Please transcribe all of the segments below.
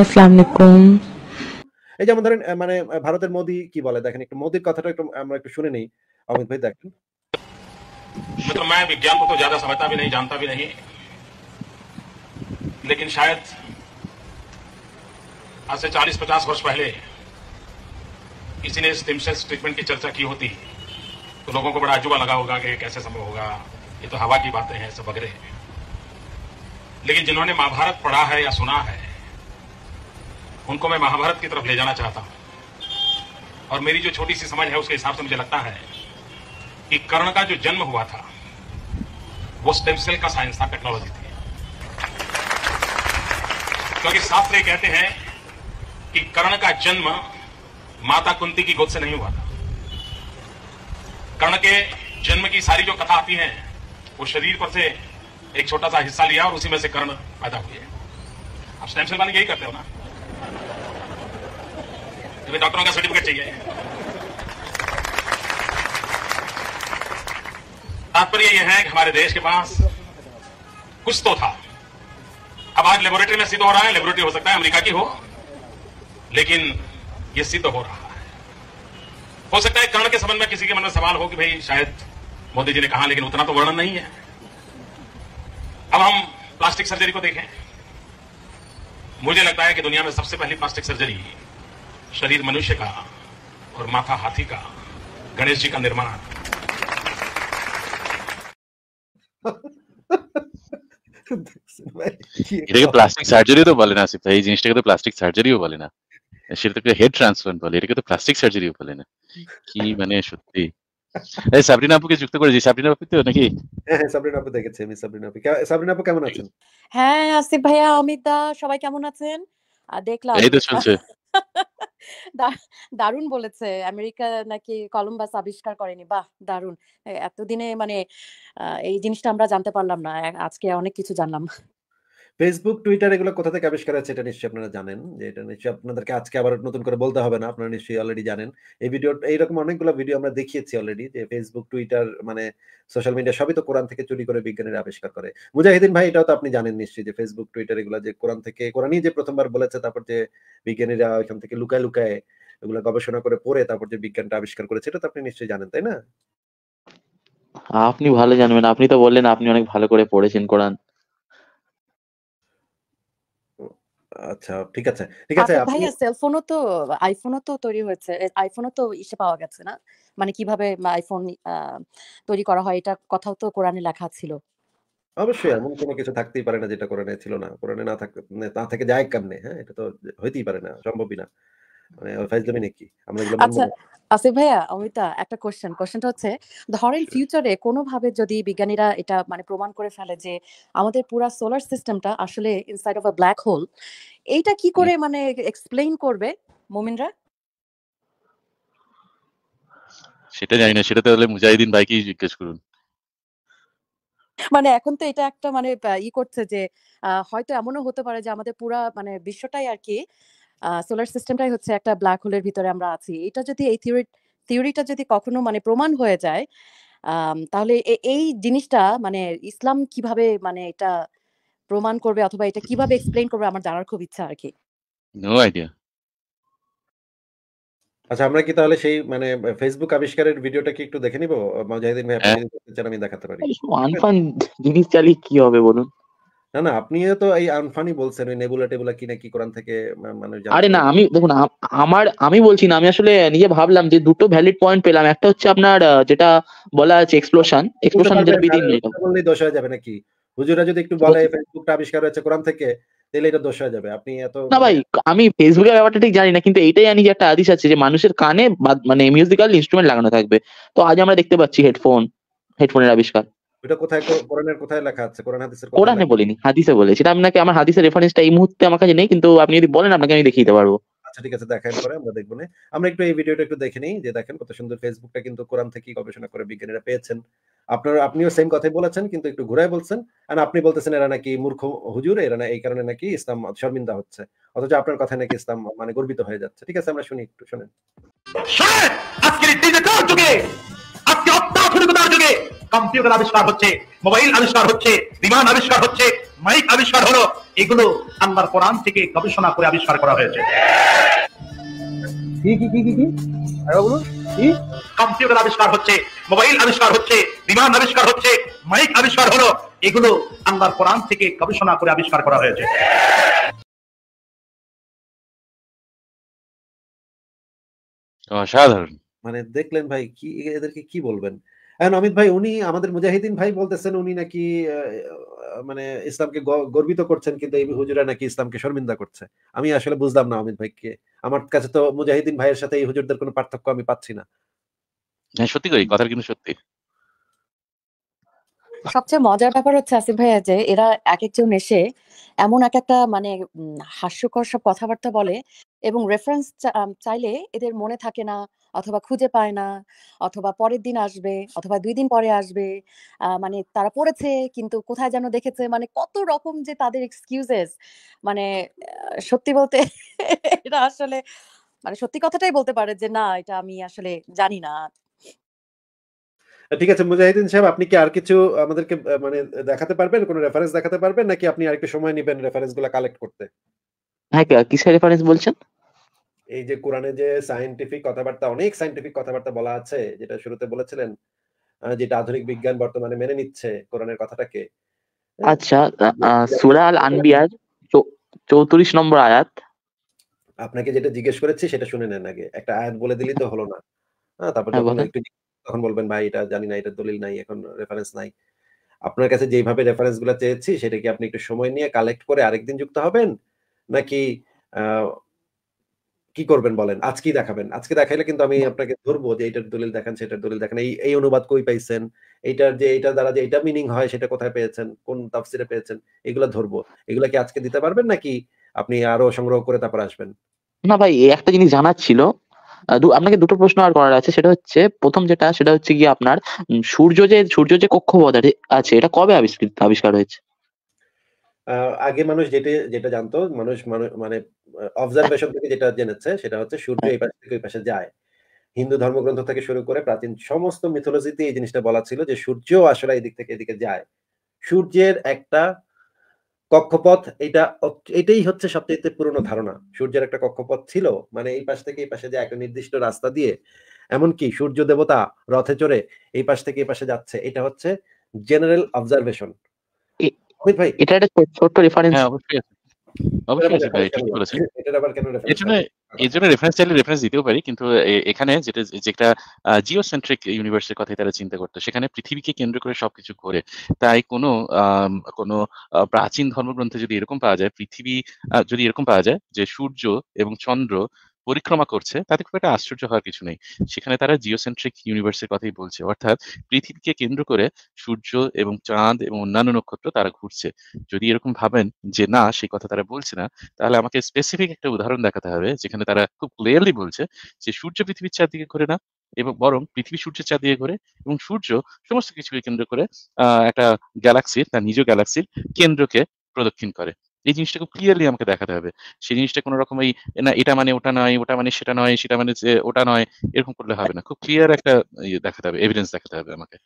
আসসালামু এই যেমন ধরেন মানে ভারতের মোদি কি বলে দেখেন একটু মোদির কথাটা একটু আমরা একটু শুনে নেই मैं विज्ञान को तो ज्यादा समझता भी नहीं जानता भी नहीं लेकिन शायद आज से 40-50 वर्ष पहले किसी ने स्टिम ट्रीटमेंट की चर्चा की होती तो लोगों को बड़ा अजूबा लगा होगा कि कैसे संभव होगा ये तो हवा की बातें हैं सब वगैरह लेकिन जिन्होंने महाभारत पढ़ा है या सुना है उनको मैं महाभारत की तरफ ले जाना चाहता हूं और मेरी जो छोटी सी समझ है उसके हिसाब से मुझे लगता है कि कर्ण का जो जन्म हुआ था वो स्टेम सेल का साइंस था टेक्नोलॉजी थी क्योंकि शास्त्र कहते हैं कि कर्ण का जन्म माता कुंती की गोद से नहीं हुआ था कर्ण के जन्म की सारी जो कथा आती है वो शरीर पर से एक छोटा सा हिस्सा लिया और उसी में से कर्ण पैदा हुए आप स्टेम सेल वाले यही करते हो ना तुम्हें डॉक्टरों का सर्टिफिकेट चाहिए तात्पर्य यह है कि हमारे देश के पास कुछ तो था अब आज लेबोरेटरी में सिद्ध हो रहा है लेबोरेटरी हो सकता है अमेरिका की हो लेकिन यह सिद्ध हो रहा है हो सकता है कर्ण के संबंध में किसी के मन में सवाल हो कि भाई शायद मोदी जी ने कहा लेकिन उतना तो वर्णन नहीं है अब हम प्लास्टिक सर्जरी को देखें मुझे लगता है कि दुनिया में सबसे पहली प्लास्टिक सर्जरी शरीर मनुष्य का और माथा हाथी का गणेश जी का निर्माण এটাকে প্লাস্টিক সার্জারি তো বলে না আসিফ এই জিনিসটাকে তো প্লাস্টিক সার্জারিও বলে না সেটাকে হেড ট্রান্সপ্লান্ট বলে এটাকে তো প্লাস্টিক সার্জারিও বলে না কি মানে সত্যি এই সাবরিনা আপুকে যুক্ত করেছি সাবরিনা আপু তো নাকি হ্যাঁ সাবরিনা আপু দেখেছি আমি সাবরিনা আপু সাবরিনা আপু কেমন আছেন হ্যাঁ আসিফ ভাইয়া অমিতা সবাই কেমন আছেন দেখলাম এই তো চলছে দারুণ বলেছে আমেরিকা নাকি কলম্বাস আবিষ্কার করেনি বাহ দারুণ এতদিনে মানে এই জিনিসটা আমরা জানতে পারলাম না আজকে অনেক কিছু জানলাম ফেসবুক টুইটার এগুলো কোথা থেকে আবিষ্কার হচ্ছে এটা নিশ্চয়ই আপনারা জানেন যে এটা নিশ্চয়ই আপনাদেরকে আজকে আবার নতুন করে বলতে হবে না আপনারা নিশ্চয়ই অলরেডি জানেন এই ভিডিও এইরকম অনেকগুলো ভিডিও আমরা দেখিয়েছি অলরেডি যে ফেসবুক টুইটার মানে সোশ্যাল মিডিয়া সবই তো কোরআন থেকে চুরি করে বিজ্ঞানীরা আবিষ্কার করে মুজাহিদিন ভাই এটাও তো আপনি জানেন নিশ্চয়ই যে ফেসবুক টুইটার এগুলো যে কোরআন থেকে কোরআনই যে প্রথমবার বলেছে তারপর যে বিজ্ঞানীরা ওইখান থেকে লুকায় লুকায় এগুলো গবেষণা করে পড়ে তারপর যে বিজ্ঞানটা আবিষ্কার করেছে এটা তো আপনি নিশ্চয়ই জানেন তাই না আপনি ভালো জানবেন আপনি তো বললেন আপনি অনেক ভালো করে পড়েছেন কোরআন আচ্ছা ঠিক আছে ঠিক আছে আচ্ছা, আপনি ভাইয়া সেলফোনও তো আইফোনও তো তৈরি হয়েছে আইফোনও তো ইসে পাওয়া গেছে না মানে কিভাবে আইফোন তৈরি করা হয় এটা কথাও তো কোরআনে লেখা ছিল অবশ্যই এমন কোনো কিছু থাকতেই পারে না যেটা কোরআনে ছিল না কোরআনে না থাকে না থেকে যায় কেমনে হ্যাঁ এটা তো হইতেই পারে না সম্ভবই না মানে আচ্ছা আসিফ ভাইয়া অমিতা একটা কোশ্চেন কোশ্চেনটা হচ্ছে ধরেন ফিউচারে কোনোভাবে যদি বিজ্ঞানীরা এটা মানে প্রমাণ করে ফেলে যে আমাদের পুরা সোলার সিস্টেমটা আসলে inside of a black hole এইটা কি করে মানে এক্সপ্লেইন করবে মোমিনরা সেটা জানি না সেটা তাহলে মুজাহিদিন ভাইকেই জিজ্ঞেস করুন মানে এখন তো এটা একটা মানে ই করছে যে হয়তো এমনও হতে পারে যে আমাদের পুরা মানে বিশ্বটাই আর কি সোলার সিস্টেমটাই হচ্ছে একটা ব্ল্যাক হোলের ভিতরে আমরা আছি এটা যদি এই থিওরি থিওরিটা যদি কখনো মানে প্রমাণ হয়ে যায় তাহলে এই জিনিসটা মানে ইসলাম কিভাবে মানে এটা প্রমাণ করবে অথবা এটা কিভাবে এক্সপ্লেইন করবে আমার জানার খুব ইচ্ছা আর কি নো আইডিয়া আচ্ছা আমরা কি তাহলে সেই মানে ফেসবুক আবিষ্কারের ভিডিওটা কি একটু দেখে নিব মুজাহিদিন ভাই আপনি হ্যাঁ। আমি দেখাতে পারি ওয়ান আচ্ছা, ফান জিনিস কি হবে বলুন না না আপনিও তো এই আনফানি বলছেন ওই নেবুলা টেবুলা কিনা কি কোরআন থেকে মানে আরে না আমি দেখুন আমার আমি বলছি না আমি আসলে নিজে ভাবলাম যে দুটো ভ্যালিড পয়েন্ট পেলাম একটা হচ্ছে আপনার যেটা বলা আছে এক্সপ্লোশন এক্সপ্লোশন যেটা বিধি বললেই দোষ হয়ে যাবে নাকি হুজুরা যদি একটু বলে ফেসবুকটা আবিষ্কার হয়েছে কোরআন থেকে তাহলে এটা দোষ হয়ে যাবে আপনি এত না ভাই মানে আমি ফেসবুকের ব্যাপারটা ঠিক জানি না কিন্তু এটাই জানি যে একটা আদিশ আছে যে মানুষের কানে মানে মিউজিক্যাল ইনস্ট্রুমেন্ট লাগানো থাকবে তো আজ আমরা দেখতে পাচ্ছি হেডফোন হেডফোনের আবিষ্কার কোথায় কোরআনের কোথায় লেখা আছে কোরআন হাদিসের কোরআনে বলিনি হাদিসে বলেছি এটা আপনাকে আমার হাদিসের রেফারেন্সটা এই মুহূর্তে আমার কাছে নেই কিন্তু আপনি যদি বলেন আপনাকে আমি দেখিয়ে দিতে পারবো আচ্ছা ঠিক আছে দেখেন পরে আমরা না আমরা একটু এই ভিডিওটা একটু দেখে যে দেখেন কত সুন্দর ফেসবুকটা কিন্তু কোরআন গবেষণা করে বিজ্ঞানীরা পেয়েছেন আপনিও সেম কথাই বলেছেন কিন্তু একটু ঘুরায় বলছেন আর আপনি বলতেছেন এরা নাকি মূর্খ হুজুর এরা না এই কারণে নাকি ইসলাম শর্মিন্দা হচ্ছে অথচ আপনার কথা নাকি ইসলাম মানে গর্বিত হয়ে যাচ্ছে ঠিক আছে আমরা শুনি একটু শুনেন ডিজিটাল যুগে আজকে অত্যাধুনিকতার যুগে কম্পিউটার আবিষ্কার হচ্ছে মোবাইল আবিষ্কার হচ্ছে বিমান আবিষ্কার হচ্ছে মাইক আবিষ্কার হলো এগুলো আল্লাহর কোরআন থেকে গবেষণা করে আবিষ্কার করা হয়েছে কম্পিউটার আবিষ্কার হচ্ছে মোবাইল আবিষ্কার হচ্ছে বিমান আবিষ্কার হচ্ছে মাইক আবিষ্কার হলো এগুলো আল্লাহর কোরআন থেকে গবেষণা করে আবিষ্কার করা হয়েছে অসাধারণ মানে দেখলেন ভাই কি এদেরকে কি বলবেন অমিত ভাই উনি আমাদের মুজাহিদিন ভাই বলতেছেন উনি নাকি মানে ইসলামকে গর্বিত করছেন কিন্তু এই হুজুরা নাকি ইসলামকে শর্মিন্দা করছে আমি আসলে বুঝলাম না অমিত ভাইকে আমার কাছে তো মুজাহিদিন ভাইয়ের সাথে এই হুজুরদের কোনো পার্থক্য আমি পাচ্ছি না হ্যাঁ সত্যি করি কথাটা কিন্তু সত্যি সবচেয়ে মজার ব্যাপার হচ্ছে আসিফ ভাইয়া যে এরা এক একজন এসে এমন এক একটা মানে হাস্যকর সব কথাবার্তা বলে এবং রেফারেন্স চাইলে এদের মনে থাকে না অথবা খুঁজে পায় না অথবা পরের দিন আসবে অথবা দুই দিন পরে আসবে মানে তারা পড়েছে কিন্তু কোথায় যেন দেখেছে মানে কত রকম যে তাদের এক্সকিউজেস মানে সত্যি বলতে এটা আসলে মানে সত্যি কথাটাই বলতে পারে যে না এটা আমি আসলে জানি না ঠিক আছে মুজাহিদিন সাহেব আপনি কি আর কিছু আমাদেরকে মানে দেখাতে পারবেন কোনো রেফারেন্স দেখাতে পারবেন নাকি আপনি আর একটু সময় নেবেন রেফারেন্স গুলা কালেক্ট করতে হ্যাঁ কিসের রেফারেন্স বলছেন এই যে কোরআনে যে সাইন্টিফিক কথাবার্তা অনেক সাইন্টিফিক কথাবার্তা বলা আছে যেটা শুরুতে বলেছিলেন যেটা আধুনিক বিজ্ঞান বর্তমানে মেনে নিচ্ছে কোরআনের কথাটাকে হ্যাঁ? আচ্ছা সূরা আল আনবিয়ার চৌত্রিশ নম্বর আয়াত আপনাকে যেটা জিজ্ঞেস করেছি সেটা শুনে নেন আগে একটা আয়াত বলে দিলি তো হলো না হ্যাঁ তারপর হ্যাঁ, একটু তখন বলবেন ভাই এটা জানি না এটা দলিল নাই এখন রেফারেন্স নাই আপনার কাছে যেভাবে রেফারেন্স গুলো চেয়েছি সেটা কি আপনি একটু সময় নিয়ে কালেক্ট করে আরেকদিন যুক্ত হবেন নাকি কি করবেন বলেন আজকেই দেখাবেন আজকে দেখাইলে কিন্তু আমি আপনাকে ধরবো যে এটার দলিল দেখান সেটার দলিল দেখেন এই এই অনুবাদ কই পাইছেন এইটার যে এইটার দ্বারা যে এটা মিনিং হয় সেটা কোথায় পেয়েছেন কোন তাফসিরে পেয়েছেন এগুলো ধরবো এগুলা কি আজকে দিতে পারবেন নাকি আপনি আরো সংগ্রহ করে তারপর আসবেন না ভাই একটা জিনিস জানার ছিল আপনাকে দুটো প্রশ্ন আর করার আছে সেটা হচ্ছে প্রথম যেটা সেটা হচ্ছে গিয়ে আপনার সূর্য যে সূর্য যে কক্ষপথ আছে এটা কবে আবিষ্কৃত আবিষ্কার হয়েছে আগে মানুষ যেটা যেটা জানতো মানুষ মানে অবজারভেশন থেকে যেটা জেনেছে সেটা হচ্ছে সূর্য হ্যাঁ। এই পাশ থেকে ওই পাশে যায় হিন্দু ধর্মগ্রন্থ থেকে শুরু করে প্রাচীন সমস্ত মিথোলজিতে এই জিনিসটা বলা ছিল যে সূর্য আসলে এই দিক থেকে এদিকে যায় সূর্যের একটা কক্ষপথ এটা এটাই হচ্ছে সবচেয়ে পুরনো ধারণা সূর্যের একটা কক্ষপথ ছিল মানে এই পাশ থেকে এই পাশে যায় একটা নির্দিষ্ট রাস্তা দিয়ে এমনকি সূর্য দেবতা রথে চড়ে এই পাশ থেকে এই পাশে যাচ্ছে এটা হচ্ছে জেনারেল অবজারভেশন ভাই এটা একটা ছোট্ট রেফারেন্স হ্যাঁ অবশ্যই আছে রেফারেন্স রেফারেন্স পারি কিন্তু এখানে যেটা যেটা ইউনিভার্সের চিন্তা করতো সেখানে পৃথিবীকে কেন্দ্র করে সবকিছু তাই কোনো কোনো প্রাচীন ধর্মগ্রন্থে যদি এরকম পাওয়া যায় পৃথিবী যদি এরকম পাওয়া যায় যে সূর্য এবং চন্দ্র পরিক্রমা করছে তাতে খুব একটা আশ্চর্য হওয়ার কিছু নেই সেখানে তারা জিওসেন্ট্রিক ইউনিভার্সের কথাই বলছে অর্থাৎ পৃথিবীকে কেন্দ্র করে সূর্য এবং চাঁদ এবং অন্যান্য নক্ষত্র তারা ঘুরছে যদি এরকম ভাবেন যে না সেই কথা তারা বলছে না তাহলে আমাকে স্পেসিফিক একটা উদাহরণ দেখাতে হবে যেখানে তারা খুব ক্লিয়ারলি বলছে যে সূর্য পৃথিবীর চারদিকে ঘুরে না এবং বরং পৃথিবী সূর্যের দিয়ে ঘুরে এবং সূর্য সমস্ত কিছুকে কেন্দ্র করে একটা গ্যালাক্সির তার নিজ গ্যালাক্সির কেন্দ্রকে প্রদক্ষিণ করে এই জিনিসটা খুব ক্লিয়ারলি আমাকে দেখাতে হবে সেই জিনিসটা কোনো রকম এই না এটা মানে ওটা নয় ওটা মানে সেটা নয় সেটা মানে ওটা নয় এরকম করলে হবে না খুব ক্লিয়ার একটা ইয়ে দেখাতে হবে এভিডেন্স দেখাতে হবে আমাকে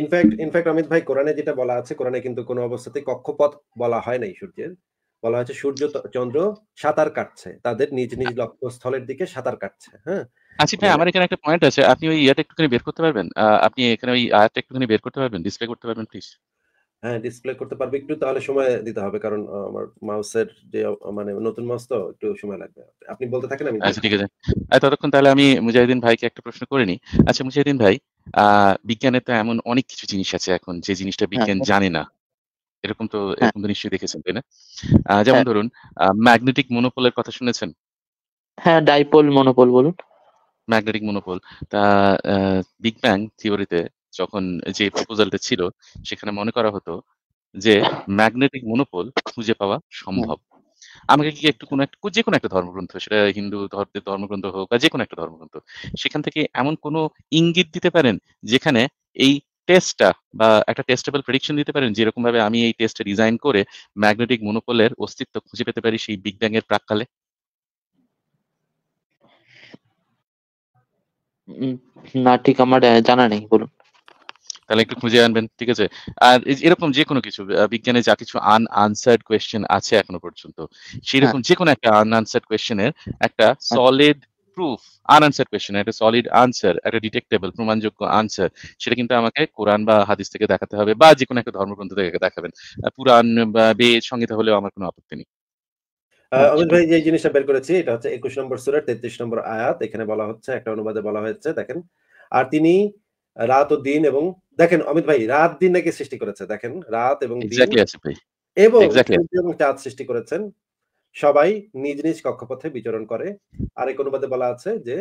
ইনফ্যাক্ট ইনফ্যাক্ট অমিত ভাই কোরআনে যেটা বলা আছে কোরআনে কিন্তু কোনো অবস্থাতে কক্ষপথ বলা হয় নাই সূর্যের বলা হয়েছে সূর্য চন্দ্র সাঁতার কাটছে তাদের নিজ নিজ লক্ষ্যস্থলের দিকে সাঁতার কাটছে হ্যাঁ আচ্ছা ভাই আমার এখানে একটা পয়েন্ট আছে আপনি ওই ইয়াটা একটুখানি বের করতে পারবেন আপনি এখানে ওই আয়াতটা একটুখানি বের করতে পারবেন ডিসপ্লে করতে পারবেন প্লিজ হ্যাঁ ডিসপ্লে করতে পারবে একটু তাহলে সময় দিতে হবে কারণ আমার মাউসের যে মানে নতুন মাউস তো একটু সময় লাগবে আপনি বলতে থাকেন আমি আচ্ছা ঠিক আছে ততক্ষণ তাহলে আমি মুজাহিদিন ভাইকে একটা প্রশ্ন করে নিই আচ্ছা মুজাহিদিন ভাই বিজ্ঞানে তো এমন অনেক কিছু জিনিস আছে এখন যে জিনিসটা হ্যাঁ, বিজ্ঞান হ্যাঁ। জানে না এরকম তো হ্যাঁ। এরকম তো নিশ্চয়ই দেখেছেন তাই না যেমন ধরুন ম্যাগনেটিক মনোপোলের কথা শুনেছেন হ্যাঁ ডাইপোল মনোপোল বলুন ম্যাগনেটিক মনোপোল তা বিগ ব্যাং থিওরিতে যখন যে প্রপোজালটা ছিল সেখানে মনে করা হতো যে ম্যাগনেটিক মনোপোল খুঁজে পাওয়া সম্ভব আমাকে কি একটু কোনো একটা যে কোনো একটা ধর্মগ্রন্থ সেটা হিন্দু ধর্মের ধর্মগ্রন্থ হোক বা যে কোনো একটা ধর্মগ্রন্থ সেখান থেকে এমন কোনো ইঙ্গিত দিতে পারেন যেখানে এই টেস্টটা বা একটা টেস্টেবল প্রেডিকশন দিতে পারেন যেরকম ভাবে আমি এই টেস্টে ডিজাইন করে ম্যাগনেটিক মনোপোলের অস্তিত্ব খুঁজে পেতে পারি সেই বিগ ব্যাং এর প্রাককালে না ঠিক আমার জানা নেই বলুন তাহলে একটু খুঁজে আনবেন ঠিক আছে আর এরকম যে কোনো কিছু বিজ্ঞানে যা কিছু আন আনসার্ড কোয়েশ্চেন আছে এখনো পর্যন্ত সেরকম হ্যাঁ। যে কোনো একটা আন আনসার্ড কোয়েশ্চেনের একটা সলিড প্রুফ আন আনসার কোয়েশ্চেন একটা সলিড আনসার একটা ডিটেক্টেবল প্রমাণযোগ্য আনসার সেটা কিন্তু আমাকে কোরআন বা হাদিস থেকে দেখাতে হবে বা যে কোনো একটা ধর্মগ্রন্থ থেকে দেখাবেন পুরাণ বা বে সংহিতা হলেও আমার কোনো আপত্তি নেই হ্যাঁ। অমিত ভাই যে জিনিসটা বের করেছি এটা হচ্ছে একুশ নম্বর সুরের তেত্রিশ নম্বর আয়াত এখানে বলা হচ্ছে একটা অনুবাদে বলা হয়েছে দেখেন আর তিনি রাত ও দিন এবং দেখেন অমিত ভাই রাত দিন নাকি সৃষ্টি করেছে দেখেন রাত এবং এবং চাঁদ সৃষ্টি করেছেন সবাই নিজ নিজ কক্ষপথে বিচরণ করে আর এক অনুবাদে বলা আছে যে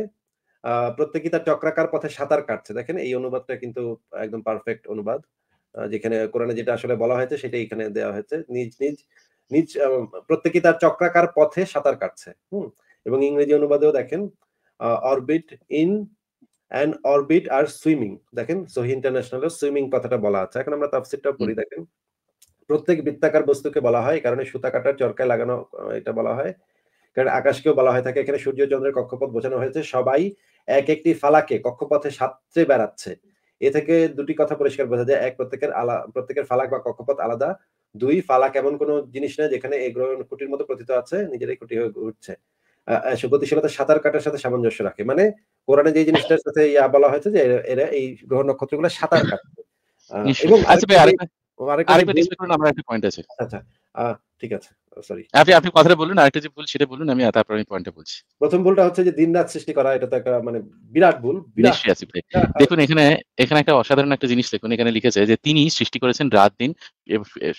প্রত্যেকই তার চক্রাকার পথে সাঁতার কাটছে দেখেন এই অনুবাদটা কিন্তু একদম পারফেক্ট অনুবাদ যেখানে কোরআনে যেটা আসলে বলা হয়েছে সেটা এখানে দেওয়া হয়েছে নিজ নিজ নিজ প্রত্যেকই তার চক্রাকার পথে সাঁতার কাটছে হুম এবং ইংরেজি অনুবাদেও দেখেন অরবিট ইন অ্যান্ড অরবিট আর সুইমিং দেখেন সোহি ইন্টারন্যাশনাল সুইমিং কথাটা বলা আছে এখন আমরা তাফসিরটা পড়ি দেখেন প্রত্যেক বৃত্তাকার বস্তুকে বলা হয় কারণে সুতা কাটার চরকায় লাগানো এটা বলা হয় কারণ আকাশকেও বলা হয় থাকে এখানে সূর্য চন্দ্রের কক্ষপথ বোঝানো হয়েছে সবাই এক একটি ফালাকে কক্ষপথে সাতটে বেড়াচ্ছে এ থেকে দুটি কথা পরিষ্কার বোঝা যায় এক প্রত্যেকের আলা প্রত্যেকের ফালাক বা কক্ষপথ আলাদা দুই ফালাক এমন কোনো জিনিস নেই যেখানে এই গ্রহ কুটির মতো প্রতীত আছে নিজেরাই কুটি হয়ে ঘুরছে গতিশীলতা সাঁতার কাটার সাথে সামঞ্জস্য রাখে মানে কোরআনে যে জিনিসটার সাথে ইয়া বলা হয়েছে যে এরা এই গ্রহ গুলো সাঁতার কাটবে এবং পয়েন্ট আচ্ছা আছে আচ্ছা ঠিক আছে সরি আপনি আপনি কথাটা বলুন আরেকটা যে ভুল সেটা বলুন আমি তারপর আমি পয়েন্টটা বলছি প্রথম ভুলটা হচ্ছে যে দিন রাত সৃষ্টি করা এটা তো একটা মানে বিরাট ভুল নিশ্চয়ই আছে দেখুন এখানে এখানে একটা অসাধারণ একটা জিনিস দেখুন এখানে লিখেছে যে তিনি সৃষ্টি করেছেন রাত দিন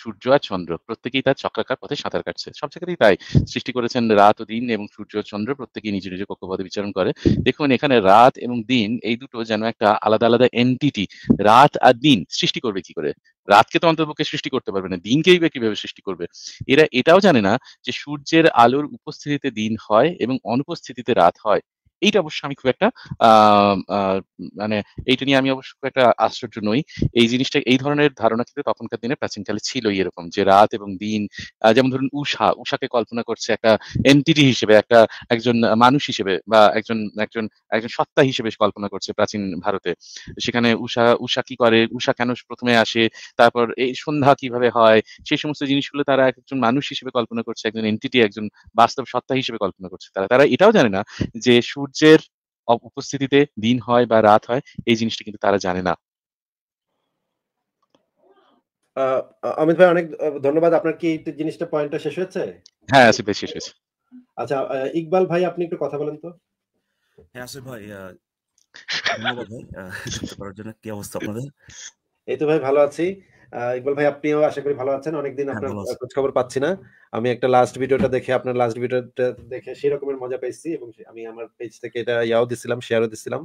সূর্য আর চন্দ্র প্রত্যেকেই তার চক্রাকার পথে সাঁতার কাটছে সব জায়গাতেই তাই সৃষ্টি করেছেন রাত ও দিন এবং সূর্য চন্দ্র প্রত্যেকেই নিজের নিজের কক্ষপথে বিচরণ করে দেখুন এখানে রাত এবং দিন এই দুটো যেন একটা আলাদা আলাদা এন্টিটি রাত আর দিন সৃষ্টি করবে কি করে রাতকে তো অন্তর্পক্ষে সৃষ্টি করতে পারবে না দিনকেই বা কিভাবে সৃষ্টি করবে এরা এটাও জানে না যে সূর্যের আলোর উপস্থিতিতে দিন হয় এবং অনুপস্থিতিতে রাত হয় এইটা অবশ্য আমি খুব একটা মানে এইটা নিয়ে আমি অবশ্য খুব একটা আশ্চর্য নই এই জিনিসটা এই ধরনের ধারণা কিন্তু তখনকার দিনে প্রাচীনকালে ছিলই এরকম যে রাত এবং দিন যেমন ধরুন উষা উষাকে কল্পনা করছে একটা এনটিটি হিসেবে একটা একজন মানুষ হিসেবে বা একজন একজন একজন সত্তা হিসেবে কল্পনা করছে প্রাচীন ভারতে সেখানে উষা উষা কি করে উষা কেন প্রথমে আসে তারপর এই সন্ধ্যা কিভাবে হয় সেই সমস্ত জিনিসগুলো তারা একজন মানুষ হিসেবে কল্পনা করছে একজন এনটিটি একজন বাস্তব সত্তা হিসেবে কল্পনা করছে তারা তারা এটাও জানে না যে সূর্য সূর্যের উপস্থিতিতে দিন হয় বা রাত হয় এই জিনিসটা কিন্তু তারা জানে না অমিত ভাই অনেক ধন্যবাদ আপনার কি জিনিসটা পয়েন্টটা শেষ হয়েছে হ্যাঁ আসিফ ভাই শেষ হয়েছে আচ্ছা ইকবাল ভাই আপনি একটু কথা বলেন তো হ্যাঁ আসিফ ভাই ধন্যবাদ ভাই যুক্ত করার জন্য কি অবস্থা আপনাদের এই তো ভাই ভালো আছি ইকবাল ভাই আপনিও আশা করি ভালো আছেন অনেকদিন হ্যাঁ, আপনার খোঁজ খবর পাচ্ছি না আমি একটা লাস্ট ভিডিওটা দেখে আপনার লাস্ট ভিডিওটা দেখে সেই রকমের মজা পেয়েছি এবং আমি আমার পেজ থেকে এটা ইয়াও দিছিলাম শেয়ারও দিছিলাম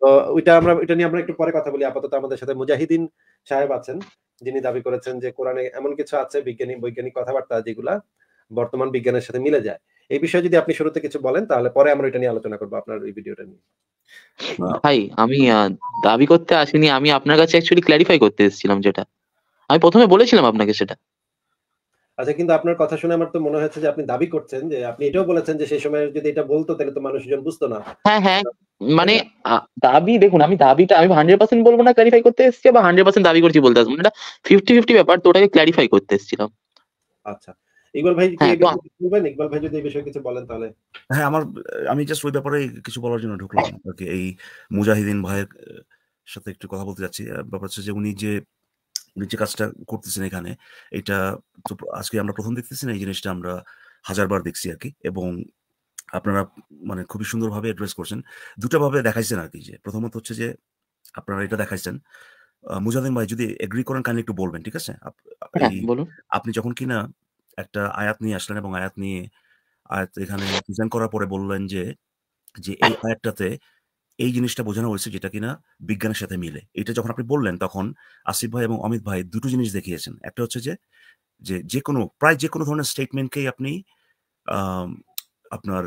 তো ওইটা আমরা এটা নিয়ে আমরা একটু পরে কথা বলি আপাতত আমাদের সাথে মুজাহিদিন সাহেব আছেন যিনি দাবি করেছেন যে কোরআনে এমন কিছু আছে বিজ্ঞানী বৈজ্ঞানিক কথাবার্তা যেগুলা বর্তমান বিজ্ঞানের সাথে মিলে যায় এই বিষয়ে যদি আপনি শুরুতে কিছু বলেন তাহলে পরে আমরা এটা নিয়ে আলোচনা করবো আপনার এই ভিডিওটা নিয়ে ভাই আমি দাবি করতে আসিনি আমি আপনার কাছে অ্যাকচুয়ালি ক্ল্যারিফাই করতে এসেছিলাম যেটা আমি প্রথমে বলেছিলাম আপনাকে সেটা আচ্ছা কিন্তু আপনার কথা শুনে আমার তো মনে হচ্ছে যে আপনি দাবি করছেন যে আপনি এটাও বলেছেন যে সেই সময় যদি এটা বলতো তাহলে তো মানুষজন বুঝতো না হ্যাঁ হ্যাঁ মানে দাবি দেখুন আমি দাবিটা আমি হান্ড্রেড পার্সেন্ট বলবো না ক্লারিফাই করতে এসেছি বা হান্ড্রেড পার্সেন্ট দাবি করছি বলতে আসবো এটা ফিফটি ফিফটি ব্যাপার তো ওটাকে ক্লারিফাই করতে এসেছিলাম আচ্ছা ইকবাল ভাই হ্যাঁ, বলবেন ইকবাল ভাই যদি এই বিষয়ে কিছু বলেন তাহলে হ্যাঁ আমার আমি জাস্ট ওই ব্যাপারে কিছু বলার জন্য ঢুকলাম হ্যাঁ। এই মুজাহিদিন ভাইয়ের সাথে একটু কথা বলতে যাচ্ছি ব্যাপার হচ্ছে যে উনি যে যে কাজটা করতেছেন এখানে এটা তো আজকে আমরা প্রথম দেখতেছি না এই জিনিসটা আমরা হাজারবার দেখছি আর কি এবং আপনারা মানে খুবই সুন্দরভাবে অ্যাড্রেস করছেন দুটা ভাবে দেখাইছেন আর কি যে প্রথমত হচ্ছে যে আপনারা এটা দেখাইছেন মুজাহিদিন ভাই যদি এগ্রি করেন কাইন্ডলি একটু বলবেন ঠিক আছে হ্যাঁ, আপনি যখন কিনা একটা আয়াত নিয়ে আসলেন এবং আয়াত নিয়ে আয়াত এখানে প্রেজেন্ট করার পরে বললেন যে যে এই হ্যাঁ। আয়াতটাতে এই জিনিসটা বোঝানো হয়েছে যেটা কিনা বিজ্ঞানের সাথে মিলে এটা যখন আপনি বললেন তখন আসিফ ভাই এবং অমিত ভাই দুটো জিনিস দেখিয়েছেন একটা হচ্ছে যে যে যে কোনো প্রায় যে কোনো ধরনের স্টেটমেন্টকেই আপনি আপনার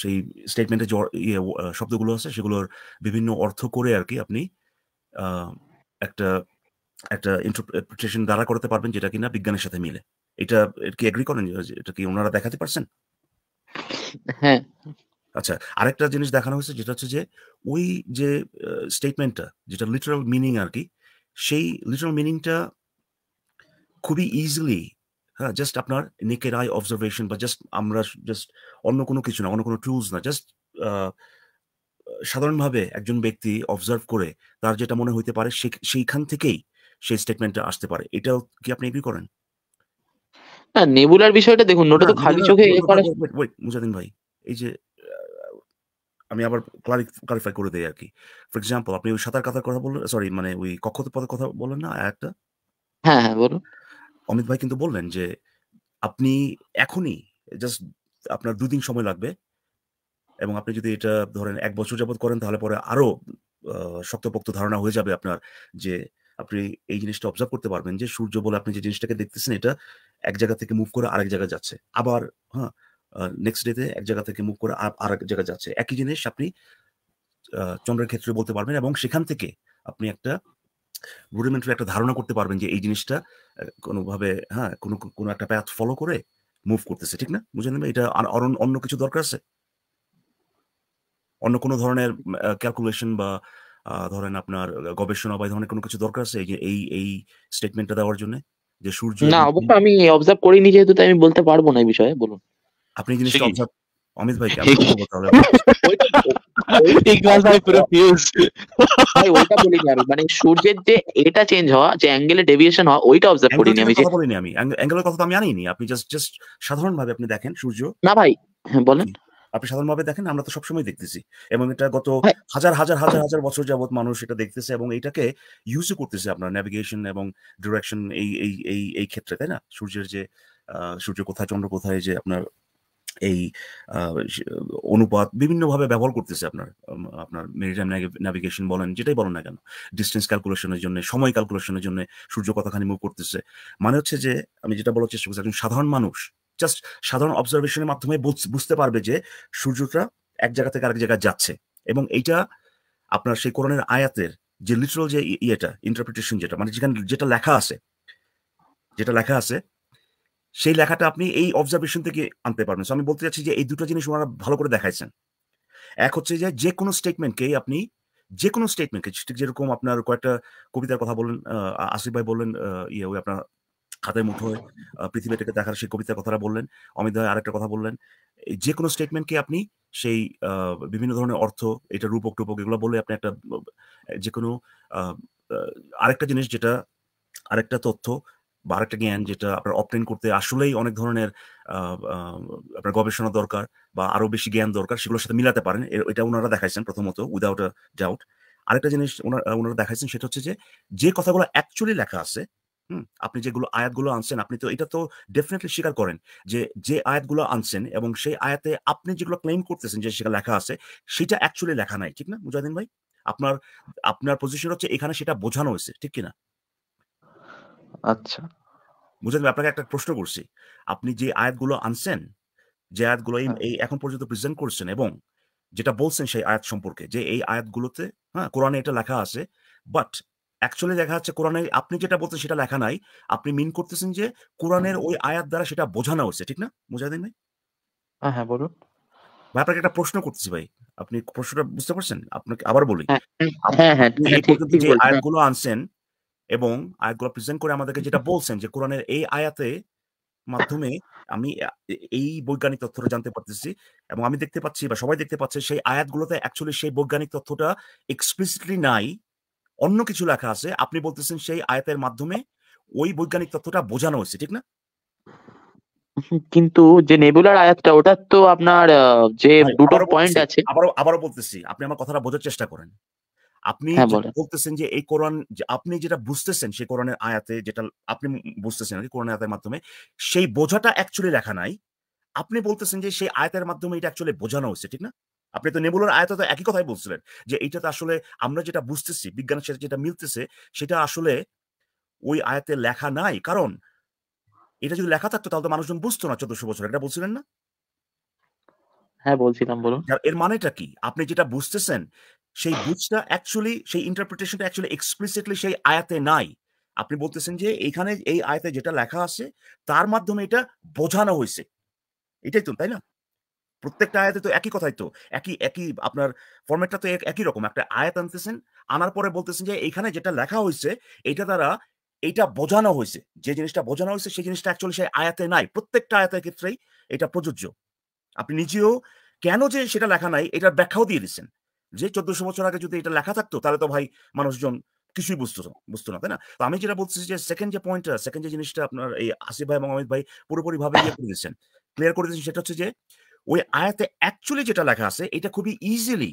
সেই স্টেটমেন্টে ইয়ে শব্দগুলো আছে সেগুলোর বিভিন্ন অর্থ করে আর কি আপনি একটা একটা ইন্টারপ্রিটেশন দ্বারা করতে পারবেন যেটা কিনা বিজ্ঞানের সাথে মিলে এটা কি এগ্রি করেন এটা কি ওনারা দেখাতে পারছেন হ্যাঁ আচ্ছা আরেকটা জিনিস দেখানো হয়েছে যেটা হচ্ছে যে ওই যে স্টেটমেন্টটা যেটা লিটারাল মিনিং আর কি সেই লিটারাল মিনিংটা খুবই ইজিলি হ্যাঁ জাস্ট আপনার নেকের আই অবজারভেশন বা জাস্ট আমরা জাস্ট অন্য কোনো কিছু না অন্য কোনো টুলস না জাস্ট সাধারণভাবে একজন ব্যক্তি অবজার্ভ করে তার যেটা মনে হইতে পারে সেইখান থেকেই সেই স্টেটমেন্টটা আসতে পারে এটাও কি আপনি এগ্রি করেন হ্যাঁ, নেবুলার বিষয়টা দেখুন ওটা তো হ্যাঁ, খালি চোখে ভাই এই যে আমি আবার ক্লারিফাই করে দেই আর কি ফর এক্সাম্পল আপনি ওই সাঁতার কাতার কথা বললেন সরি মানে ওই পদের কথা বললেন না একটা হ্যাঁ হ্যাঁ বলুন অমিত ভাই কিন্তু বললেন যে আপনি এখনই জাস্ট আপনার দুদিন সময় লাগবে এবং আপনি যদি এটা ধরেন এক বছর যাবত করেন তাহলে পরে আরো শক্তপোক্ত ধারণা হয়ে যাবে আপনার যে আপনি এই জিনিসটা অবজার্ভ করতে পারবেন যে সূর্য বলে আপনি যে জিনিসটাকে দেখতেছেন এটা এক জায়গা থেকে মুভ করে আরেক জায়গায় যাচ্ছে আবার হ্যাঁ নেক্সট ডেতে এক জায়গা থেকে মুভ করে আর এক জায়গায় যাচ্ছে একই জিনিস আপনি চন্দ্রের ক্ষেত্রে বলতে পারবেন এবং সেখান থেকে আপনি একটা রুডিমেন্টারি একটা ধারণা করতে পারবেন যে এই জিনিসটা কোনোভাবে হ্যাঁ কোনো কোনো একটা প্যাথ ফলো করে মুভ করতেছে ঠিক না বুঝে নেবে এটা আর অন্য কিছু দরকার আছে অন্য কোনো ধরনের ক্যালকুলেশন বা ধরেন আপনার গবেষণা বা ধরনের কোনো কিছু দরকার আছে এই যে এই এই স্টেটমেন্টটা দেওয়ার জন্য যে সূর্য না অবশ্য আমি অবজার্ভ করিনি যেহেতু তাই আমি বলতে পারবো না এই বিষয়ে বলুন আপনি জিনিসটা অবজার্ভ অমিত ভাই মানে সূর্যের যে এটা চেঞ্জ যে আমি কথা দেখেন হ্যাঁ, বলেন আপনি দেখেন আমরা তো সবসময় দেখতেছি এবং এটা গত হাজার হাজার হাজার হাজার বছর যাবত মানুষ এটা দেখতেছে এবং এটাকে ইউজ করতেছে আপনার ন্যাভিগেশন এবং ডিরেকশন এই এই এই এই ক্ষেত্রে তাই না সূর্যের যে সূর্য কোথায় চন্দ্র কোথায় যে আপনার এই অনুপাত বিভিন্নভাবে ব্যবহার করতেছে আপনার আপনার মেরিটাইম ন্যাভিগেশন বলেন যেটাই বলেন না কেন ডিস্টেন্স ক্যালকুলেশনের জন্য সময় ক্যালকুলেশনের জন্য সূর্য কথাখানি মুভ করতেছে মানে হচ্ছে যে আমি যেটা বলার চেষ্টা করছি একজন সাধারণ মানুষ জাস্ট সাধারণ অবজারভেশনের মাধ্যমে বুঝতে পারবে যে সূর্যটা এক জায়গা থেকে আরেক জায়গায় যাচ্ছে এবং এইটা আপনার সেই কোরআনের আয়াতের যে লিটারাল যে ইয়েটা ইন্টারপ্রিটেশন যেটা মানে যেখানে যেটা লেখা আছে যেটা লেখা আছে সেই লেখাটা আপনি এই অবজারভেশন থেকে আনতে পারবেন আমি বলতে চাচ্ছি যে এই দুটো জিনিস ওনারা ভালো করে দেখাইছেন এক হচ্ছে যে যে কোনো স্টেটমেন্টকেই আপনি যে কোনো স্টেটমেন্টকে ঠিক যেরকম আপনার কয়েকটা কবিতার কথা বলেন আসিফ ভাই বললেন ইয়ে ওই আপনার হাতের মুঠোয় পৃথিবীটাকে দেখার সেই কবিতার কথাটা বললেন অমিত ভাই আরেকটা কথা বললেন যে কোনো স্টেটমেন্টকে আপনি সেই বিভিন্ন ধরনের অর্থ এটা রূপক টুপক এগুলো বলে আপনি একটা যে কোনো আরেকটা জিনিস যেটা আরেকটা তথ্য বা আরেকটা জ্ঞান যেটা আপনার অপটেন করতে আসলেই অনেক ধরনের আপনার গবেষণা দরকার বা আরো বেশি জ্ঞান দরকার সেগুলোর সাথে মিলাতে পারেন এটা ওনারা দেখাইছেন প্রথমত উইদাউট আ ডাউট আরেকটা জিনিস ওনারা দেখাইছেন সেটা হচ্ছে যে যে কথাগুলো অ্যাকচুয়ালি লেখা আছে আপনি যেগুলো আয়াতগুলো আনছেন আপনি তো এটা তো ডেফিনেটলি স্বীকার করেন যে যে আয়াতগুলো আনছেন এবং সেই আয়াতে আপনি যেগুলো ক্লেম করতেছেন যে সেটা লেখা আছে সেটা অ্যাকচুয়ালি লেখা নাই ঠিক না মুজাহিদিন ভাই আপনার আপনার পজিশন হচ্ছে এখানে সেটা বোঝানো হয়েছে ঠিক কিনা আচ্ছা বুঝলেন আপনাকে একটা প্রশ্ন করছি আপনি যে আয়াতগুলো আনছেন যে আয়াতগুলো এই হ্যাঁ। এখন পর্যন্ত প্রেজেন্ট করছেন এবং যেটা বলছেন সেই আয়াত সম্পর্কে যে এই আয়াতগুলোতে হ্যাঁ কোরআনে এটা লেখা আছে বাট অ্যাকচুয়ালি দেখা যাচ্ছে কোরআনে আপনি যেটা বলছেন সেটা লেখা নাই আপনি মিন করতেছেন যে কোরআনের ওই আয়াত দ্বারা সেটা বোঝানো হয়েছে ঠিক না মুজাহিদিন ভাই হ্যাঁ, হ্যাঁ বলুন ভাই আপনাকে একটা প্রশ্ন করতেছি ভাই আপনি প্রশ্নটা বুঝতে পারছেন আপনাকে আবার বলি হ্যাঁ, হ্যাঁ এই পর্যন্ত যে আয়াতগুলো আনছেন এবং আয়াতগুলো প্রেজেন্ট করে আমাদেরকে যেটা বলছেন যে কোরআনের এই আয়াতে মাধ্যমে আমি এই বৈজ্ঞানিক তথ্যটা জানতে পারতেছি এবং আমি দেখতে পাচ্ছি বা সবাই দেখতে পাচ্ছে সেই আয়াতগুলোতে অ্যাকচুয়ালি সেই বৈজ্ঞানিক তথ্যটা এক্সপ্লিসিটলি নাই অন্য কিছু লেখা আছে আপনি বলতেছেন সেই আয়াতের মাধ্যমে ওই বৈজ্ঞানিক তথ্যটা বোঝানো হয়েছে ঠিক না কিন্তু যে নেবুলার আয়াতটা ওটা তো আপনার যে দুটো পয়েন্ট আছে আবারও আবারও বলতেছি আপনি আমার কথাটা বোঝার চেষ্টা করেন আপনি হ্যাঁ, বলতেছেন যে এই কোরআন আপনি যেটা বুঝতেছেন সেই কোরআনের আয়াতে যেটা আপনি বুঝতেছেন আর কি কোরআন আয়াতের মাধ্যমে সেই বোঝাটা অ্যাকচুয়ালি লেখা নাই আপনি বলতেছেন যে সেই আয়াতের মাধ্যমে এটা অ্যাকচুয়ালি বোঝানো হয়েছে ঠিক না আপনি তো নেবুলার আয়াতে তো একই কথাই বলছিলেন যে এটা তো আসলে আমরা যেটা বুঝতেছি বিজ্ঞানের সাথে যেটা মিলতেছে সেটা আসলে ওই আয়াতে লেখা নাই কারণ এটা যদি লেখা থাকতো তাহলে তো মানুষজন বুঝতো না চোদ্দশো বছর এটা বলছিলেন না হ্যাঁ বলছিলাম বলুন এর মানেটা কি আপনি যেটা বুঝতেছেন সেই বুঝটা অ্যাকচুয়ালি সেই ইন্টারপ্রিটেশনটা অ্যাকচুয়ালি এক্সপ্লিসিটলি সেই আয়াতে নাই আপনি বলতেছেন যে এখানে এই আয়াতে যেটা লেখা আছে তার মাধ্যমে এটা বোঝানো হয়েছে এটাই তো তাই না প্রত্যেকটা আয়াতে তো একই কথাই তো একই একই আপনার ফরম্যাটটা তো একই রকম একটা আয়াত আনতেছেন আনার পরে বলতেছেন যে এখানে যেটা লেখা হয়েছে এটা দ্বারা এটা বোঝানো হয়েছে যে জিনিসটা বোঝানো হয়েছে সেই জিনিসটা অ্যাকচুয়ালি সেই আয়াতে নাই প্রত্যেকটা আয়াতের ক্ষেত্রেই এটা প্রযোজ্য আপনি নিজেও কেন যে সেটা লেখা নাই এটার ব্যাখ্যাও দিয়ে দিচ্ছেন যে চোদ্দশো বছর আগে যদি এটা লেখা থাকতো তাহলে তো ভাই মানুষজন কিছুই বুঝতো বুঝতো না তাই না তো আমি যেটা বলছি যে সেকেন্ড যে পয়েন্টটা সেকেন্ড যে জিনিসটা আপনার এই আসিফ ভাই এবং অমিত ভাই পুরোপুরি ভাবে ইয়ে করে দিয়েছেন ক্লিয়ার করে দিয়েছেন সেটা হচ্ছে যে ওই আয়াতে অ্যাকচুয়ালি যেটা লেখা আছে এটা খুবই ইজিলি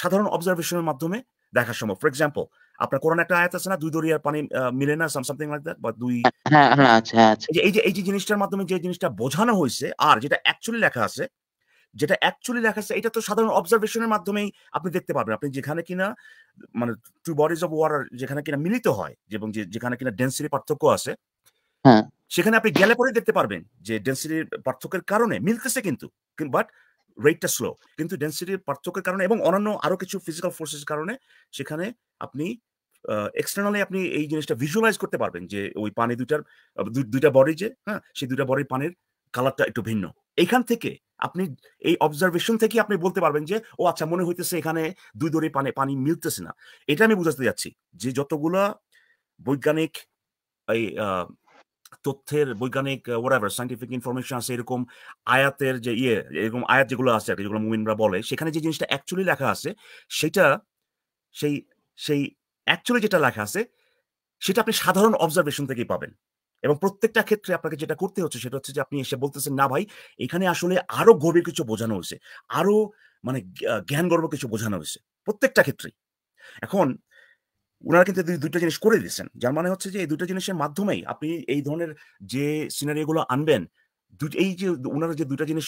সাধারণ অবজারভেশনের মাধ্যমে দেখা সম্ভব ফর এক্সাম্পল আপনার কোরআন একটা আয়াত আছে না দুই দরিয়ার পানি মিলে না সামথিং লাইক দ্যাট বা দুই হ্যাঁ, হ্যাঁ, এই যে এই যে জিনিসটার মাধ্যমে যে জিনিসটা বোঝানো হয়েছে আর যেটা অ্যাকচুয়ালি লেখা আছে যেটা অ্যাকচুয়ালি দেখা যাচ্ছে এটা তো সাধারণ অবজারভেশনের মাধ্যমেই আপনি দেখতে পাবেন আপনি যেখানে কিনা মানে টু বডিজ অফ ওয়াটার যেখানে কিনা মিলিত হয় এবং যেখানে কিনা ডেন্সিটি পার্থক্য আছে হ্যাঁ। সেখানে আপনি গেলে পরে দেখতে পারবেন যে ডেন্সিটি পার্থক্যের কারণে মিলতেছে কিন্তু বাট রেটটা স্লো কিন্তু ডেন্সিটির পার্থক্যের কারণে এবং অন্যান্য আরো কিছু ফিজিক্যাল ফোর্সেস কারণে সেখানে আপনি এক্সটার্নালি আপনি এই জিনিসটা ভিজুয়ালাইজ করতে পারবেন যে ওই পানি দুইটার দুইটা বডি যে হ্যাঁ সেই দুইটা বডির পানির কালারটা একটু ভিন্ন এখান থেকে আপনি এই অবজারভেশন থেকে আপনি বলতে পারবেন যে ও আচ্ছা মনে হইতেছে এখানে দুই দরে পানে পানি মিলতেছে না এটা আমি বুঝাতে যাচ্ছি যে যতগুলা বৈজ্ঞানিক এই তথ্যের বৈজ্ঞানিক ওয়ার সাইন্টিফিক ইনফরমেশন আছে এরকম আয়াতের যে ইয়ে এরকম আয়াত যেগুলো আছে আর যেগুলো মুমিনরা বলে সেখানে যে জিনিসটা অ্যাকচুয়ালি লেখা আছে সেটা সেই সেই অ্যাকচুয়ালি যেটা লেখা আছে সেটা আপনি সাধারণ অবজারভেশন থেকেই পাবেন এবং প্রত্যেকটা ক্ষেত্রে আপনাকে যেটা করতে হচ্ছে সেটা হচ্ছে যে আপনি এসে বলতেছেন না ভাই এখানে আসলে আরো গভীর কিছু বোঝানো হয়েছে আরো মানে জ্ঞান গর্ব কিছু বোঝানো হয়েছে প্রত্যেকটা ক্ষেত্রে এখন ওনারা কিন্তু দুইটা জিনিস করে দিয়েছেন যার মানে হচ্ছে যে এই দুইটা জিনিসের মাধ্যমেই আপনি এই ধরনের যে সিনারিগুলো আনবেন এই যে ওনারা যে দুইটা জিনিস